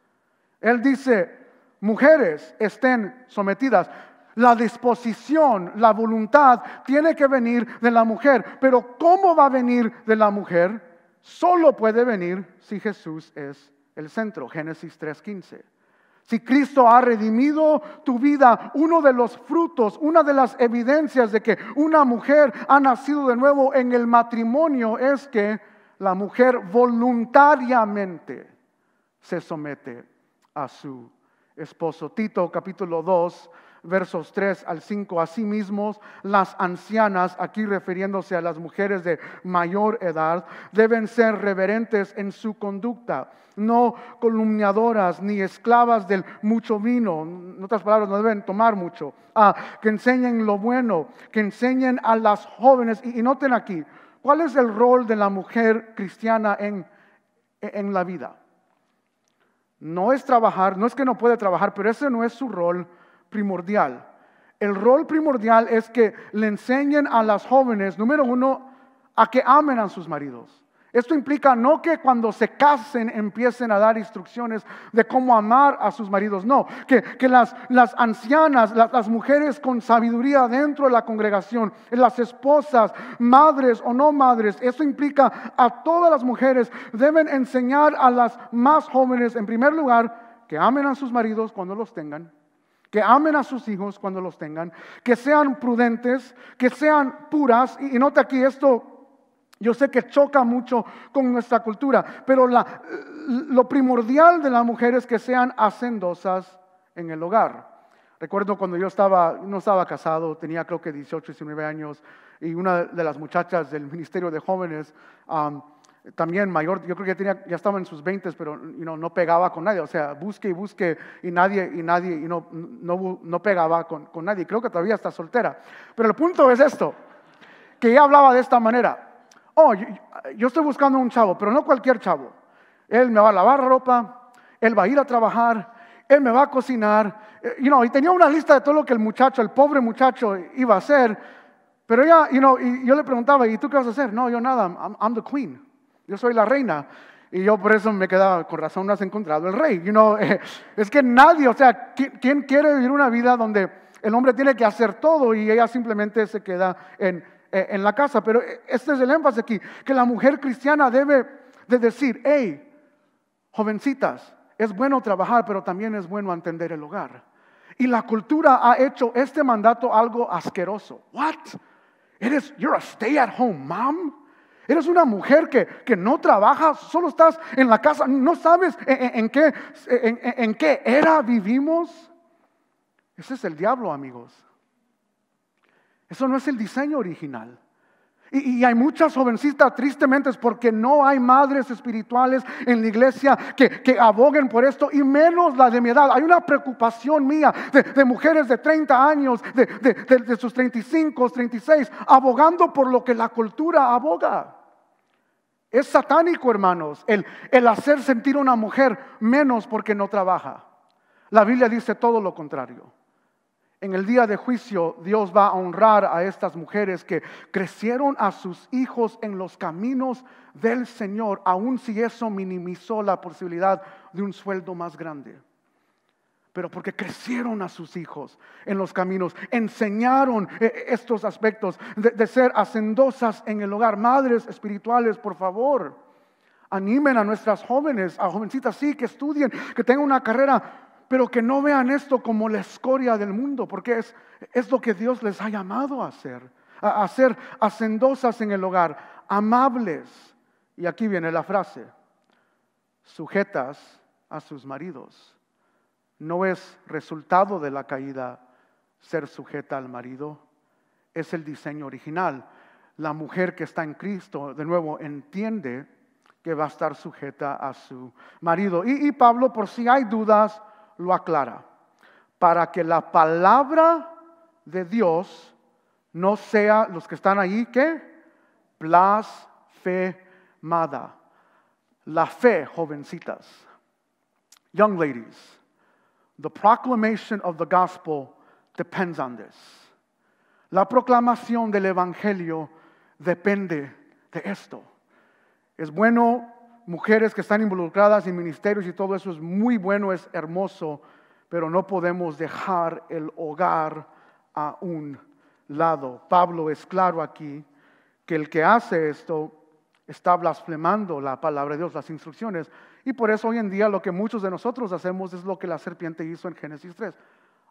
Él dice, mujeres estén sometidas. La disposición, la voluntad tiene que venir de la mujer. Pero ¿cómo va a venir de la mujer? Solo puede venir si Jesús es el centro. Génesis 3.15. Si Cristo ha redimido tu vida, uno de los frutos, una de las evidencias de que una mujer ha nacido de nuevo en el matrimonio es que la mujer voluntariamente se somete a su esposo. Tito capítulo 2, versos 3 al 5. Asimismo, las ancianas, aquí refiriéndose a las mujeres de mayor edad, deben ser reverentes en su conducta, no columniadoras ni esclavas del mucho vino. En otras palabras, no deben tomar mucho. Ah, que enseñen lo bueno, que enseñen a las jóvenes. Y, noten aquí, ¿cuál es el rol de la mujer cristiana en, en la vida? No es trabajar, no es que no puede trabajar, pero ese no es su rol primordial. El rol primordial es que le enseñen a las jóvenes, número uno, a que amen a sus maridos. Esto implica no que cuando se casen empiecen a dar instrucciones de cómo amar a sus maridos, no, que, las, ancianas, las, las, mujeres con sabiduría dentro de la congregación, las esposas, madres o no madres, esto implica a todas las mujeres deben enseñar a las más jóvenes, en primer lugar, que amen a sus maridos cuando los tengan, que amen a sus hijos cuando los tengan, que sean prudentes, que sean puras. Y, nota aquí esto, yo sé que choca mucho con nuestra cultura, pero lo primordial de la mujer es que sean hacendosas en el hogar. Recuerdo cuando yo estaba, no estaba casado, tenía creo que 18, 19 años, y una de las muchachas del Ministerio de Jóvenes también mayor, yo creo que tenía, ya estaba en sus 20, pero no pegaba con nadie. O sea, busque y busque y nadie, y nadie, y no, no, pegaba con, con, nadie. Creo que todavía está soltera. Pero el punto es esto, que ella hablaba de esta manera. Oh, yo, estoy buscando un chavo, pero no cualquier chavo. Él me va a lavar ropa, él va a ir a trabajar, él me va a cocinar. Eh, y tenía una lista de todo lo que el muchacho, el pobre muchacho, iba a hacer. Pero ella, y yo le preguntaba, ¿y tú qué vas a hacer? No, yo nada, I'm the queen. Yo soy la reina. Y yo por eso me quedaba, con razón no has encontrado el rey. You es que nadie, o sea, ¿quién quiere vivir una vida donde el hombre tiene que hacer todo y ella simplemente se queda en, eh, la casa? Pero eh, este es el énfasis aquí, que la mujer cristiana debe de decir, hey, jovencitas, es bueno trabajar, pero también es bueno entender el hogar. Y la cultura ha hecho este mandato algo asqueroso. What? Eres, you're a stay at home mom. Eres una mujer que, no trabaja, solo estás en la casa, no sabes en, qué, era vivimos. Ese es el diablo, amigos. Eso no es el diseño original. Y, hay muchas jovencitas tristemente es porque no hay madres espirituales en la iglesia que, que, aboguen por esto y menos la de mi edad. Hay una preocupación mía de, mujeres de 30 años, de, de, de sus 35, 36, abogando por lo que la cultura aboga. Es satánico, hermanos, el, hacer sentir a una mujer menos porque no trabaja. La Biblia dice todo lo contrario. En el día de juicio Dios va a honrar a estas mujeres que crecieron a sus hijos en los caminos del Señor, aun si eso minimizó la posibilidad de un sueldo más grande pero porque crecieron a sus hijos en los caminos, enseñaron eh, estos aspectos de, ser hacendosas en el hogar. Madres espirituales, por favor, animen a nuestras jóvenes, a jovencitas, sí, que estudien, que tengan una carrera, pero que no vean esto como la escoria del mundo, porque es, lo que Dios les ha llamado a hacer, a, a ser hacendosas en el hogar, amables. Y aquí viene la frase, sujetas a sus maridos no es resultado de la caída ser sujeta al marido, es el diseño original. La mujer que está en Cristo, de nuevo, entiende que va a estar sujeta a su marido. Y, Pablo, por si hay dudas, lo aclara, para que la palabra de Dios no sea, los que están ahí, ¿qué? Blasfemada. La fe, jovencitas, young ladies The La proclamación del evangelio depende de esto. Es bueno, mujeres que están involucradas en ministerios y todo eso es muy bueno, es hermoso, pero no podemos dejar el hogar a un lado. Pablo es claro aquí que el que hace esto está blasfemando la palabra de Dios, las instrucciones, y por eso hoy en día lo que muchos de nosotros hacemos es lo que la serpiente hizo en Génesis 3.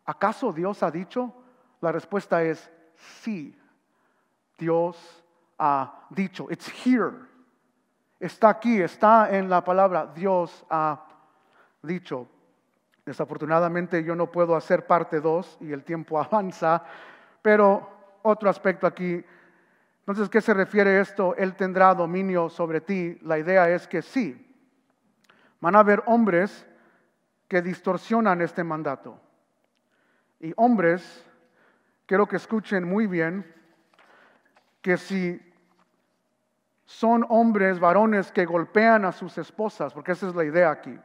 ¿Acaso Dios ha dicho? La respuesta es sí. Dios ha dicho. It's here. Está aquí, está en la palabra. Dios ha dicho. Desafortunadamente yo no puedo hacer parte 2 y el tiempo avanza, pero otro aspecto aquí. Entonces, ¿qué se refiere esto? Él tendrá dominio sobre ti. La idea es que sí, Van a haber hombres que distorsionan este mandato. Y hombres, quiero que escuchen muy bien, que si son hombres, varones que golpean a sus esposas, porque esa es la idea aquí,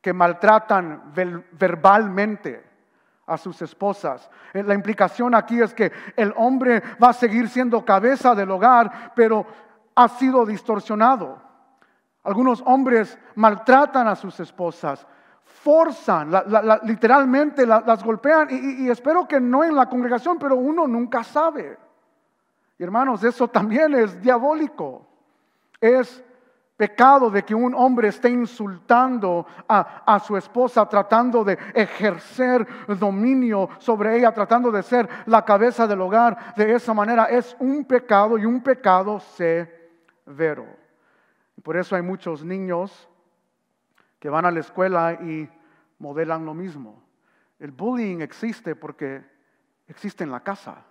que maltratan verbalmente a sus esposas. Eh, la implicación aquí es que el hombre va a seguir siendo cabeza del hogar, pero ha sido distorsionado. Algunos hombres maltratan a sus esposas, forzan, literalmente las golpean y, espero que no en la congregación, pero uno nunca sabe. Y hermanos, eso también es diabólico. Es pecado de que un hombre esté insultando a, su esposa, tratando de ejercer dominio sobre ella, tratando de ser la cabeza del hogar. De esa manera es un pecado y un pecado severo. Por eso hay muchos niños que van a la escuela y modelan lo mismo. El bullying existe porque existe en la casa.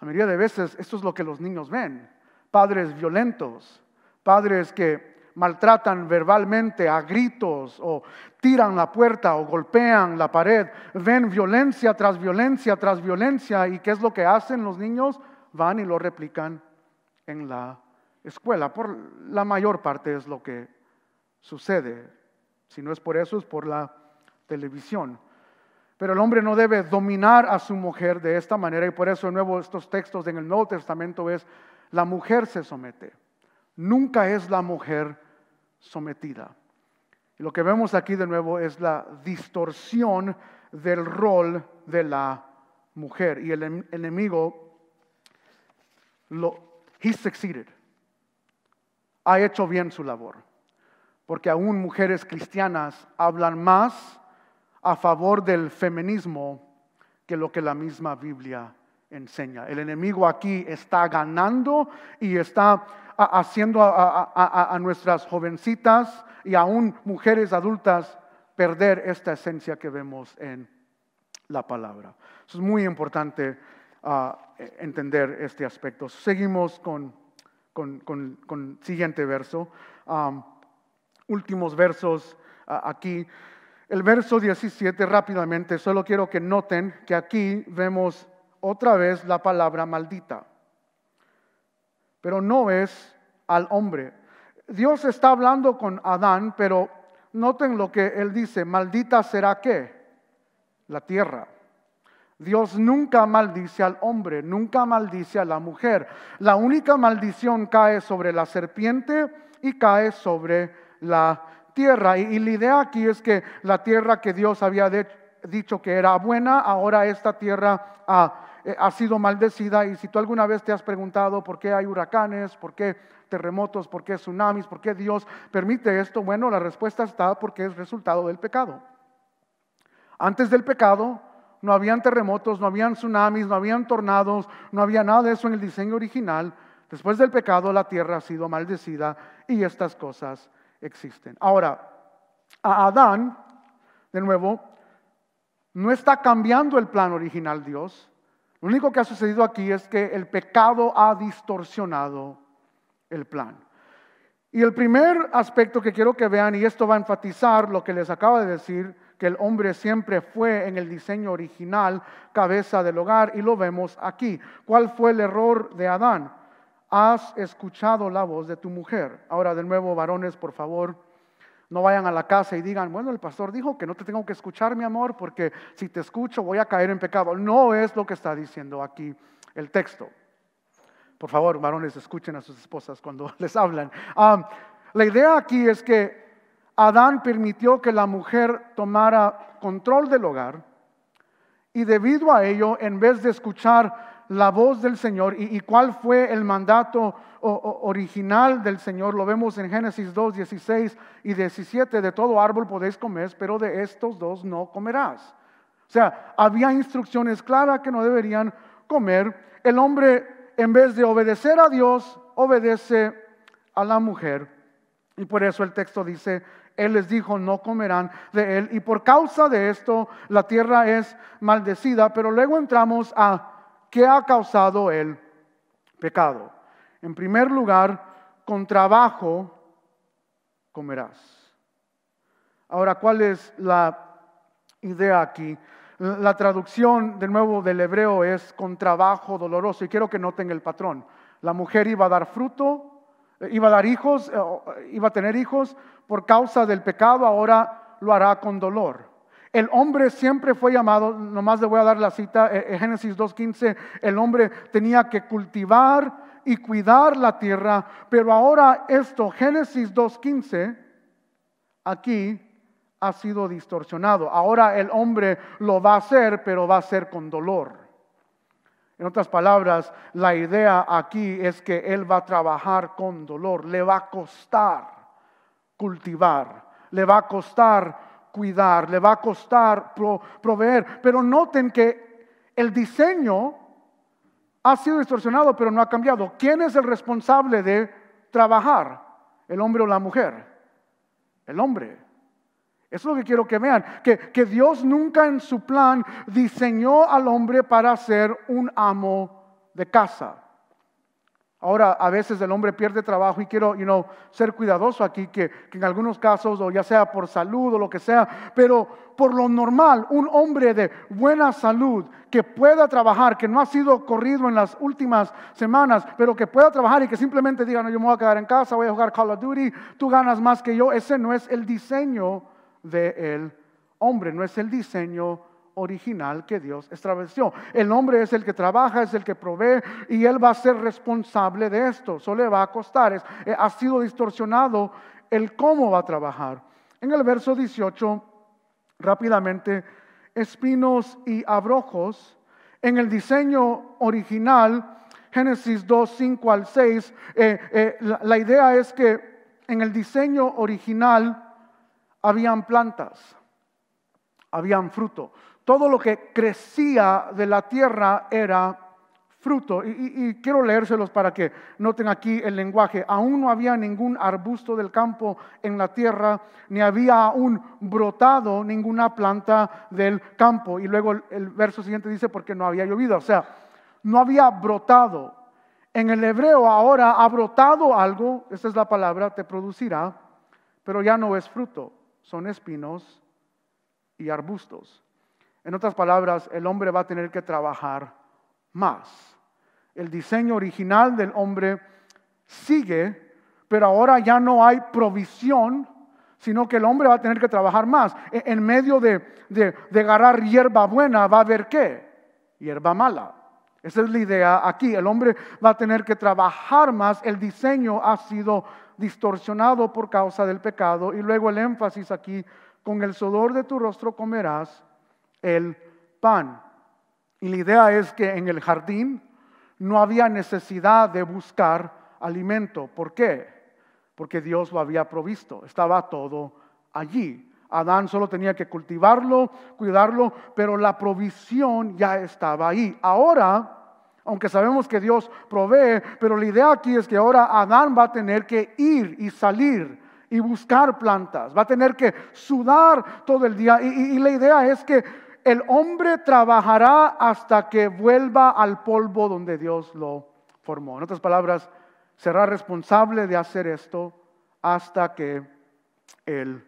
La mayoría de veces esto es lo que los niños ven. Padres violentos, padres que maltratan verbalmente a gritos o tiran la puerta o golpean la pared. Ven violencia tras violencia tras violencia y ¿qué es lo que hacen los niños? Van y lo replican en la escuela. Por la mayor parte es lo que sucede. Si no es por eso, es por la televisión. Pero el hombre no debe dominar a su mujer de esta manera y por eso de nuevo estos textos en el Nuevo Testamento es, la mujer se somete. Nunca es la mujer sometida. Y lo que vemos aquí de nuevo es la distorsión del rol de la mujer. Y el em, enemigo, lo, he succeeded ha hecho bien su labor, porque aún mujeres cristianas hablan más a favor del feminismo que lo que la misma Biblia enseña. El enemigo aquí está ganando y está haciendo a, nuestras jovencitas y aún mujeres adultas perder esta esencia que vemos en la palabra. es muy importante ah, e, entender este aspecto. Seguimos con con, el siguiente verso, últimos versos aquí. El verso 17 rápidamente, solo quiero que noten que aquí vemos otra vez la palabra maldita, pero no es al hombre. Dios está hablando con Adán, pero noten lo que él dice, maldita será qué? La tierra. Dios nunca maldice al hombre, nunca maldice a la mujer. La única maldición cae sobre la serpiente y cae sobre la tierra. Y, la idea aquí es que la tierra que Dios había dicho que era buena, ahora esta tierra ha, eh, ha sido maldecida. Y si tú alguna vez te has preguntado por qué hay huracanes, por qué terremotos, por qué tsunamis, por qué Dios permite esto, bueno, la respuesta está porque es resultado del pecado. Antes del pecado, no habían terremotos, no habían tsunamis, no habían tornados, no había nada de eso en el diseño original. Después del pecado la tierra ha sido maldecida y estas cosas existen. Ahora, a Adán, de nuevo, no está cambiando el plan original Dios. Lo único que ha sucedido aquí es que el pecado ha distorsionado el plan. Y el primer aspecto que quiero que vean, y esto va a enfatizar lo que les acaba de decir, el hombre siempre fue en el diseño original cabeza del hogar y lo vemos aquí. ¿Cuál fue el error de Adán? Has escuchado la voz de tu mujer. Ahora de nuevo, varones, por favor, no vayan a la casa y digan, bueno, el pastor dijo que no te tengo que escuchar, mi amor, porque si te escucho voy a caer en pecado. No es lo que está diciendo aquí el texto. Por favor, varones, escuchen a sus esposas cuando les hablan. Ah, la idea aquí es que Adán permitió que la mujer tomara control del hogar y debido a ello, en vez de escuchar la voz del Señor y, cuál fue el mandato original del Señor, lo vemos en Génesis 2, 16 y 17, de todo árbol podéis comer, pero de estos dos no comerás. O sea, había instrucciones claras que no deberían comer. El hombre, en vez de obedecer a Dios, obedece a la mujer. Y por eso el texto dice él les dijo, no comerán de él. Y por causa de esto, la tierra es maldecida. Pero luego entramos a qué ha causado el pecado. En primer lugar, con trabajo comerás. Ahora, ¿cuál es la idea aquí? La traducción de nuevo del hebreo es con trabajo doloroso y quiero que noten el patrón. La mujer iba a dar fruto iba a dar hijos, eh, eh, iba a tener hijos por causa del pecado, ahora lo hará con dolor. El hombre siempre fue llamado, nomás le voy a dar la cita, eh, Génesis 2.15, el hombre tenía que cultivar y cuidar la tierra, pero ahora esto, Génesis 2.15, aquí ha sido distorsionado. Ahora el hombre lo va a hacer, pero va a ser con dolor. En otras palabras, la idea aquí es que Él va a trabajar con dolor, le va a costar cultivar, le va a costar cuidar, le va a costar proveer. Pero noten que el diseño ha sido distorsionado, pero no ha cambiado. ¿Quién es el responsable de trabajar? ¿El hombre o la mujer? El hombre. Eso es lo que quiero que vean, que, Dios nunca en su plan diseñó al hombre para ser un amo de casa. Ahora, a veces el hombre pierde trabajo y quiero, ser cuidadoso aquí, que, que, en algunos casos, o ya sea por salud o lo que sea, pero por lo normal, un hombre de buena salud que pueda trabajar, que no ha sido corrido en las últimas semanas, pero que pueda trabajar y que simplemente diga, no, yo me voy a quedar en casa, voy a jugar Call of Duty, tú ganas más que yo, ese no es el diseño del el hombre, no es el diseño original que Dios estableció. El hombre es el que trabaja, es el que provee y él va a ser responsable de esto. Eso le va a costar. Es, eh, ha sido distorsionado el cómo va a trabajar. En el verso 18, rápidamente, espinos y abrojos. En el diseño original, Génesis 2, 5 al 6, eh, eh, la idea es que en el diseño original, habían plantas, habían fruto. Todo lo que crecía de la tierra era fruto. Y, quiero leérselos para que noten aquí el lenguaje. Aún no había ningún arbusto del campo en la tierra, ni había aún brotado ninguna planta del campo. Y luego el, verso siguiente dice, porque no había llovido. O sea, no había brotado. En el hebreo ahora ha brotado algo, Esta es la palabra, te producirá, pero ya no es fruto son espinos y arbustos. En otras palabras, el hombre va a tener que trabajar más. El diseño original del hombre sigue, pero ahora ya no hay provisión, sino que el hombre va a tener que trabajar más. E-, en medio de, de, de agarrar hierba buena va a haber qué? Hierba mala. Esa es la idea aquí. El hombre va a tener que trabajar más. El diseño ha sido distorsionado por causa del pecado. Y luego el énfasis aquí, con el sudor de tu rostro comerás el pan. Y la idea es que en el jardín no había necesidad de buscar alimento. ¿Por qué? Porque Dios lo había provisto. Estaba todo allí. Adán solo tenía que cultivarlo, cuidarlo, pero la provisión ya estaba ahí. Ahora, aunque sabemos que Dios provee, pero la idea aquí es que ahora Adán va a tener que ir y salir y buscar plantas, va a tener que sudar todo el día. Y, la idea es que el hombre trabajará hasta que vuelva al polvo donde Dios lo formó. En otras palabras, será responsable de hacer esto hasta que Él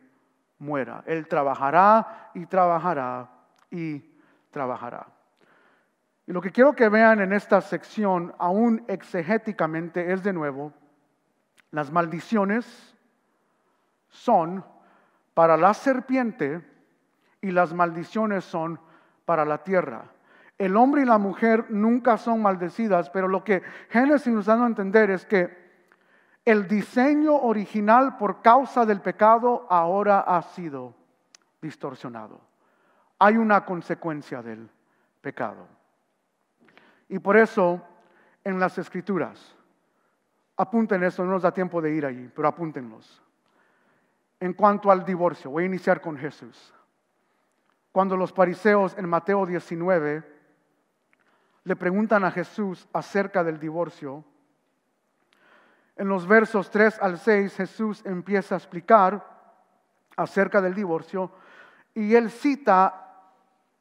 muera. Él trabajará y trabajará y trabajará. Y lo que quiero que vean en esta sección, aún exegéticamente, es de nuevo, las maldiciones son para la serpiente y las maldiciones son para la tierra. El hombre y la mujer nunca son maldecidas, pero lo que Génesis nos da a entender es que el diseño original por causa del pecado ahora ha sido distorsionado. Hay una consecuencia del pecado. Y por eso en las escrituras, apunten eso, no nos da tiempo de ir allí, pero apúntenlos. En cuanto al divorcio, voy a iniciar con Jesús. Cuando los fariseos en Mateo 19 le preguntan a Jesús acerca del divorcio, en los versos 3 al 6 Jesús empieza a explicar acerca del divorcio y él cita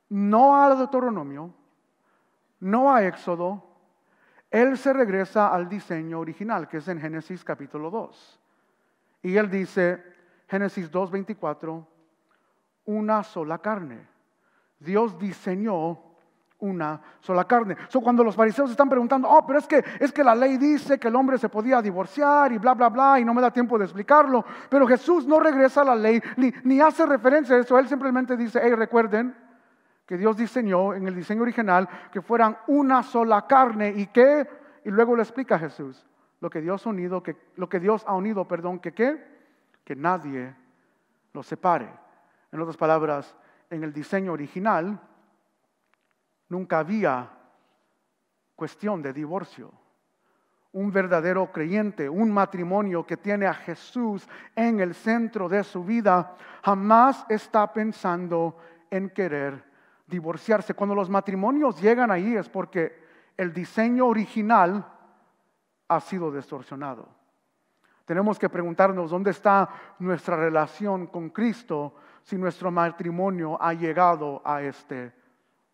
no a Deuteronomio, no a Éxodo, él se regresa al diseño original que es en Génesis capítulo 2. Y él dice, Génesis 2, 24, una sola carne. Dios diseñó una sola carne. So, cuando los fariseos están preguntando, oh, pero es que, es que la ley dice que el hombre se podía divorciar y bla, bla, bla, y no me da tiempo de explicarlo, pero Jesús no regresa a la ley ni, hace referencia a eso, él simplemente dice, hey, recuerden que Dios diseñó en el diseño original que fueran una sola carne y que, y luego le explica Jesús, lo que Dios, lo que Dios ha unido, perdón, que qué, que nadie los separe. En otras palabras, en el diseño original, nunca había cuestión de divorcio. Un verdadero creyente, un matrimonio que tiene a Jesús en el centro de su vida, jamás está pensando en querer divorciarse. Cuando los matrimonios llegan ahí es porque el diseño original ha sido distorsionado. Tenemos que preguntarnos dónde está nuestra relación con Cristo si nuestro matrimonio ha llegado a este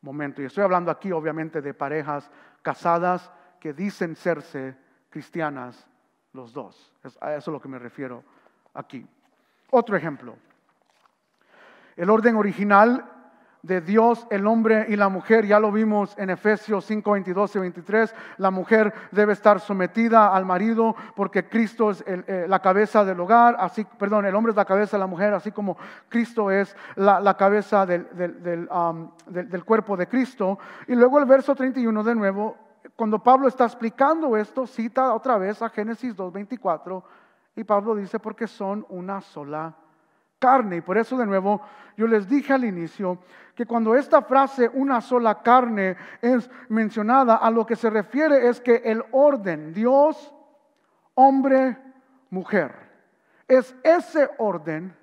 momento. Y estoy hablando aquí obviamente de parejas casadas que dicen serse cristianas los dos. a eso es lo que me refiero aquí. Otro ejemplo. El orden original de Dios, el hombre y la mujer. Ya lo vimos en Efesios 5, 22 y 23. La mujer debe estar sometida al marido porque Cristo es eh, la cabeza del hogar, así, perdón, el hombre es la cabeza de la mujer, así como Cristo es la, cabeza del, del, del cuerpo de Cristo. Y luego el verso 31 de nuevo, cuando Pablo está explicando esto, cita otra vez a Génesis 2, 24 y Pablo dice porque son una sola carne. Y por eso de nuevo yo les dije al inicio que cuando esta frase una sola carne es mencionada, a lo que se refiere es que el orden, Dios, hombre, mujer, es ese orden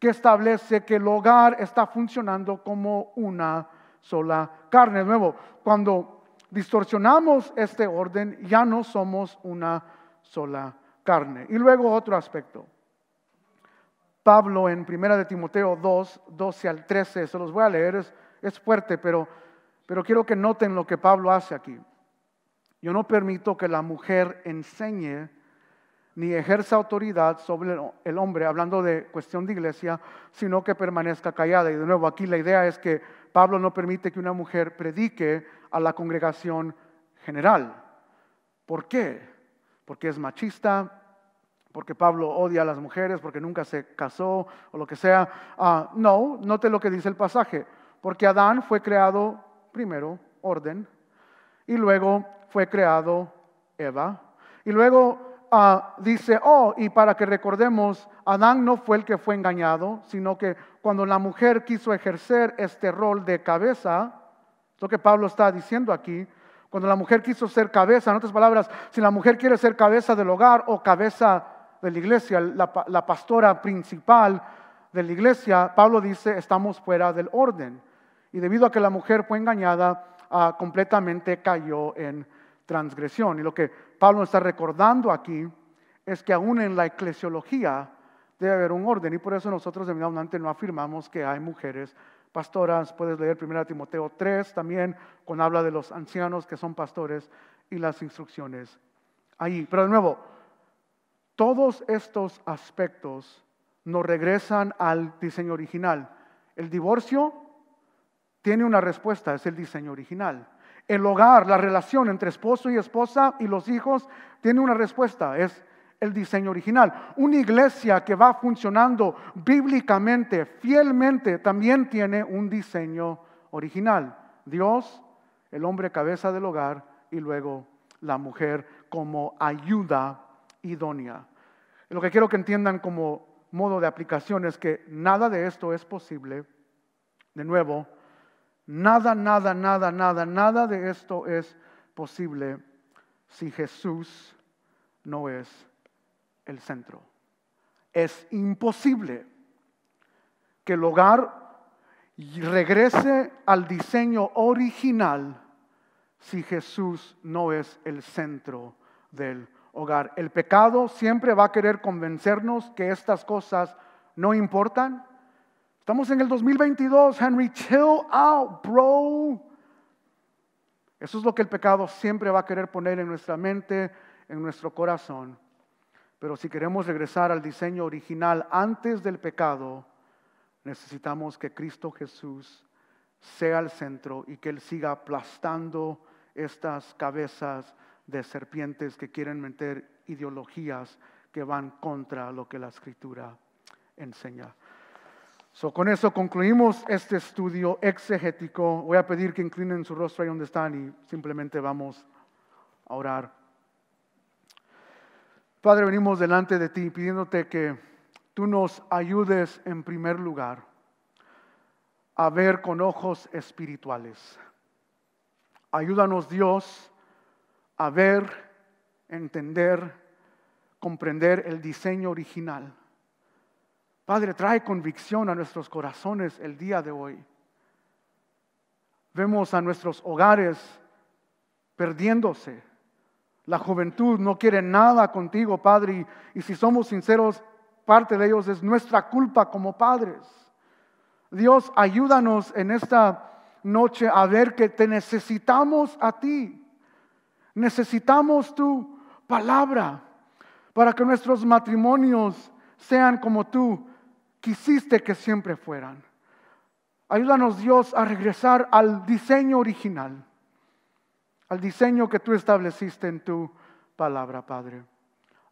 que establece que el hogar está funcionando como una sola carne. De nuevo, cuando distorsionamos este orden, ya no somos una sola carne. Y luego otro aspecto. Pablo en Primera de Timoteo 2, 12 al 13. Se los voy a leer, es, fuerte, pero, pero quiero que noten lo que Pablo hace aquí. Yo no permito que la mujer enseñe ni ejerza autoridad sobre el hombre, hablando de cuestión de iglesia, sino que permanezca callada. Y de nuevo, aquí la idea es que Pablo no permite que una mujer predique a la congregación general. ¿Por qué? Porque es machista, porque Pablo odia a las mujeres, porque nunca se casó o lo que sea. Ah, no, note lo que dice el pasaje, porque Adán fue creado primero, orden, y luego fue creado Eva, y luego ah, dice, oh, y para que recordemos, Adán no fue el que fue engañado, sino que cuando la mujer quiso ejercer este rol de cabeza, lo que Pablo está diciendo aquí, cuando la mujer quiso ser cabeza, en otras palabras, si la mujer quiere ser cabeza del hogar o cabeza de la iglesia, la, pastora principal de la iglesia, Pablo dice, estamos fuera del orden. Y debido a que la mujer fue engañada, ah, completamente cayó en transgresión. Y lo que Pablo está recordando aquí es que aún en la eclesiología debe haber un orden. Y por eso nosotros de no afirmamos que hay mujeres pastoras. Puedes leer 1 Timoteo 3 también, con habla de los ancianos que son pastores y las instrucciones ahí. Pero de nuevo, todos estos aspectos nos regresan al diseño original. El divorcio tiene una respuesta, es el diseño original. El hogar, la relación entre esposo y esposa y los hijos, tiene una respuesta, es el diseño original. Una iglesia que va funcionando bíblicamente, fielmente, también tiene un diseño original. Dios, el hombre cabeza del hogar y luego la mujer como ayuda idónea. Lo que quiero que entiendan como modo de aplicación es que nada de esto es posible. De nuevo, nada, nada, nada, nada, nada de esto es posible si Jesús no es el centro. Es imposible que el hogar regrese al diseño original si Jesús no es el centro del hogar hogar. El pecado siempre va a querer convencernos que estas cosas no importan. Estamos en el 2022, Henry, chill out, bro. Eso es lo que el pecado siempre va a querer poner en nuestra mente, en nuestro corazón. Pero si queremos regresar al diseño original antes del pecado, necesitamos que Cristo Jesús sea el centro y que Él siga aplastando estas cabezas de serpientes que quieren meter ideologías que van contra lo que la escritura enseña. So, con eso concluimos este estudio exegético. Voy a pedir que inclinen su rostro ahí donde están y simplemente vamos a orar. Padre, venimos delante de ti pidiéndote que tú nos ayudes en primer lugar a ver con ojos espirituales. Ayúdanos Dios a ver, entender, comprender el diseño original. Padre, trae convicción a nuestros corazones el día de hoy. Vemos a nuestros hogares perdiéndose. La juventud no quiere nada contigo, Padre, y, si somos sinceros, parte de ellos es nuestra culpa como padres. Dios, ayúdanos en esta noche a ver que te necesitamos a ti. Necesitamos tu palabra para que nuestros matrimonios sean como tú quisiste que siempre fueran. Ayúdanos Dios a regresar al diseño original, al diseño que tú estableciste en tu palabra, Padre.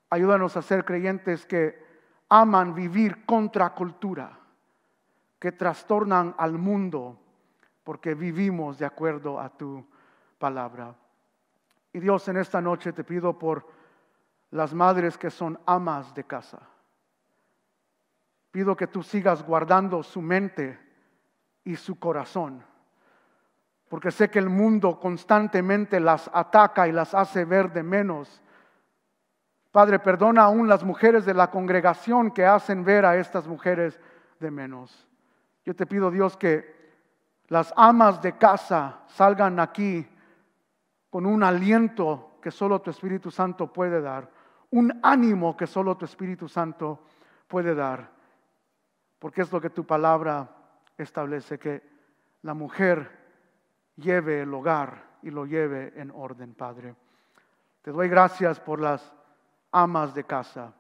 Ayúdanos a ser creyentes que aman vivir contra cultura, que trastornan al mundo porque vivimos de acuerdo a tu palabra. Y Dios en esta noche te pido por las madres que son amas de casa. Pido que tú sigas guardando su mente y su corazón, porque sé que el mundo constantemente las ataca y las hace ver de menos. Padre, perdona aún las mujeres de la congregación que hacen ver a estas mujeres de menos. Yo te pido, Dios, que las amas de casa salgan aquí con un aliento que solo tu Espíritu Santo puede dar, un ánimo que solo tu Espíritu Santo puede dar, porque es lo que tu palabra establece, que la mujer lleve el hogar y lo lleve en orden, Padre. Te doy gracias por las amas de casa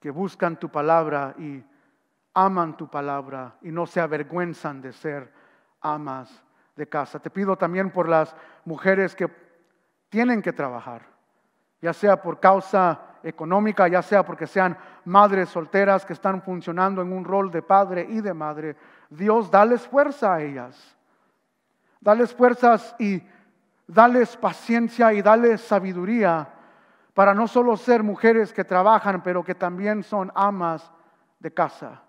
que buscan tu palabra y aman tu palabra y no se avergüenzan de ser amas casa. Te pido también por las mujeres que tienen que trabajar, ya sea por causa económica, ya sea porque sean madres solteras que están funcionando en un rol de padre y de madre. Dios, dales fuerza a ellas. Dales fuerzas y dales paciencia y dales sabiduría para no solo ser mujeres que trabajan, pero que también son amas de casa,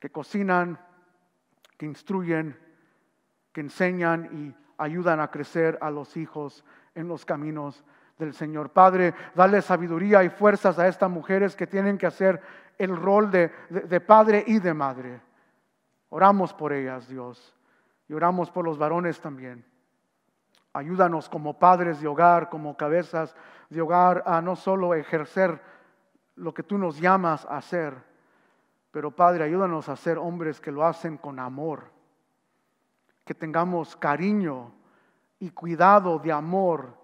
que cocinan, que instruyen, que enseñan y ayudan a crecer a los hijos en los caminos del Señor. Padre, dale sabiduría y fuerzas a estas mujeres que tienen que hacer el rol de, padre y de madre. Oramos por ellas, Dios, y oramos por los varones también. Ayúdanos como padres de hogar, como cabezas de hogar, a no solo ejercer lo que tú nos llamas a hacer, pero Padre, ayúdanos a ser hombres que lo hacen con amor que tengamos cariño y cuidado de amor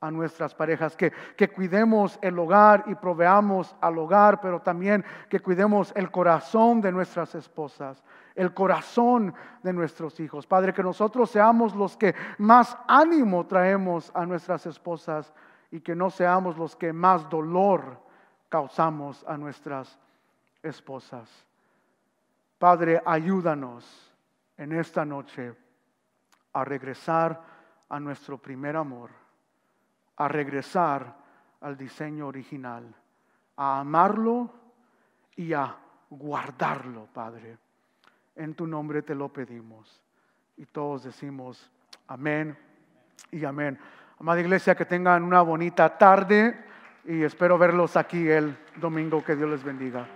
a nuestras parejas, que, cuidemos el hogar y proveamos al hogar, pero también que cuidemos el corazón de nuestras esposas, el corazón de nuestros hijos. Padre, que nosotros seamos los que más ánimo traemos a nuestras esposas y que no seamos los que más dolor causamos a nuestras esposas. Padre, ayúdanos en esta noche a regresar a nuestro primer amor, a regresar al diseño original, a amarlo y a guardarlo, Padre. En tu nombre te lo pedimos. Y todos decimos amén y amén. Amada iglesia, que tengan una bonita tarde y espero verlos aquí el domingo. Que Dios les bendiga.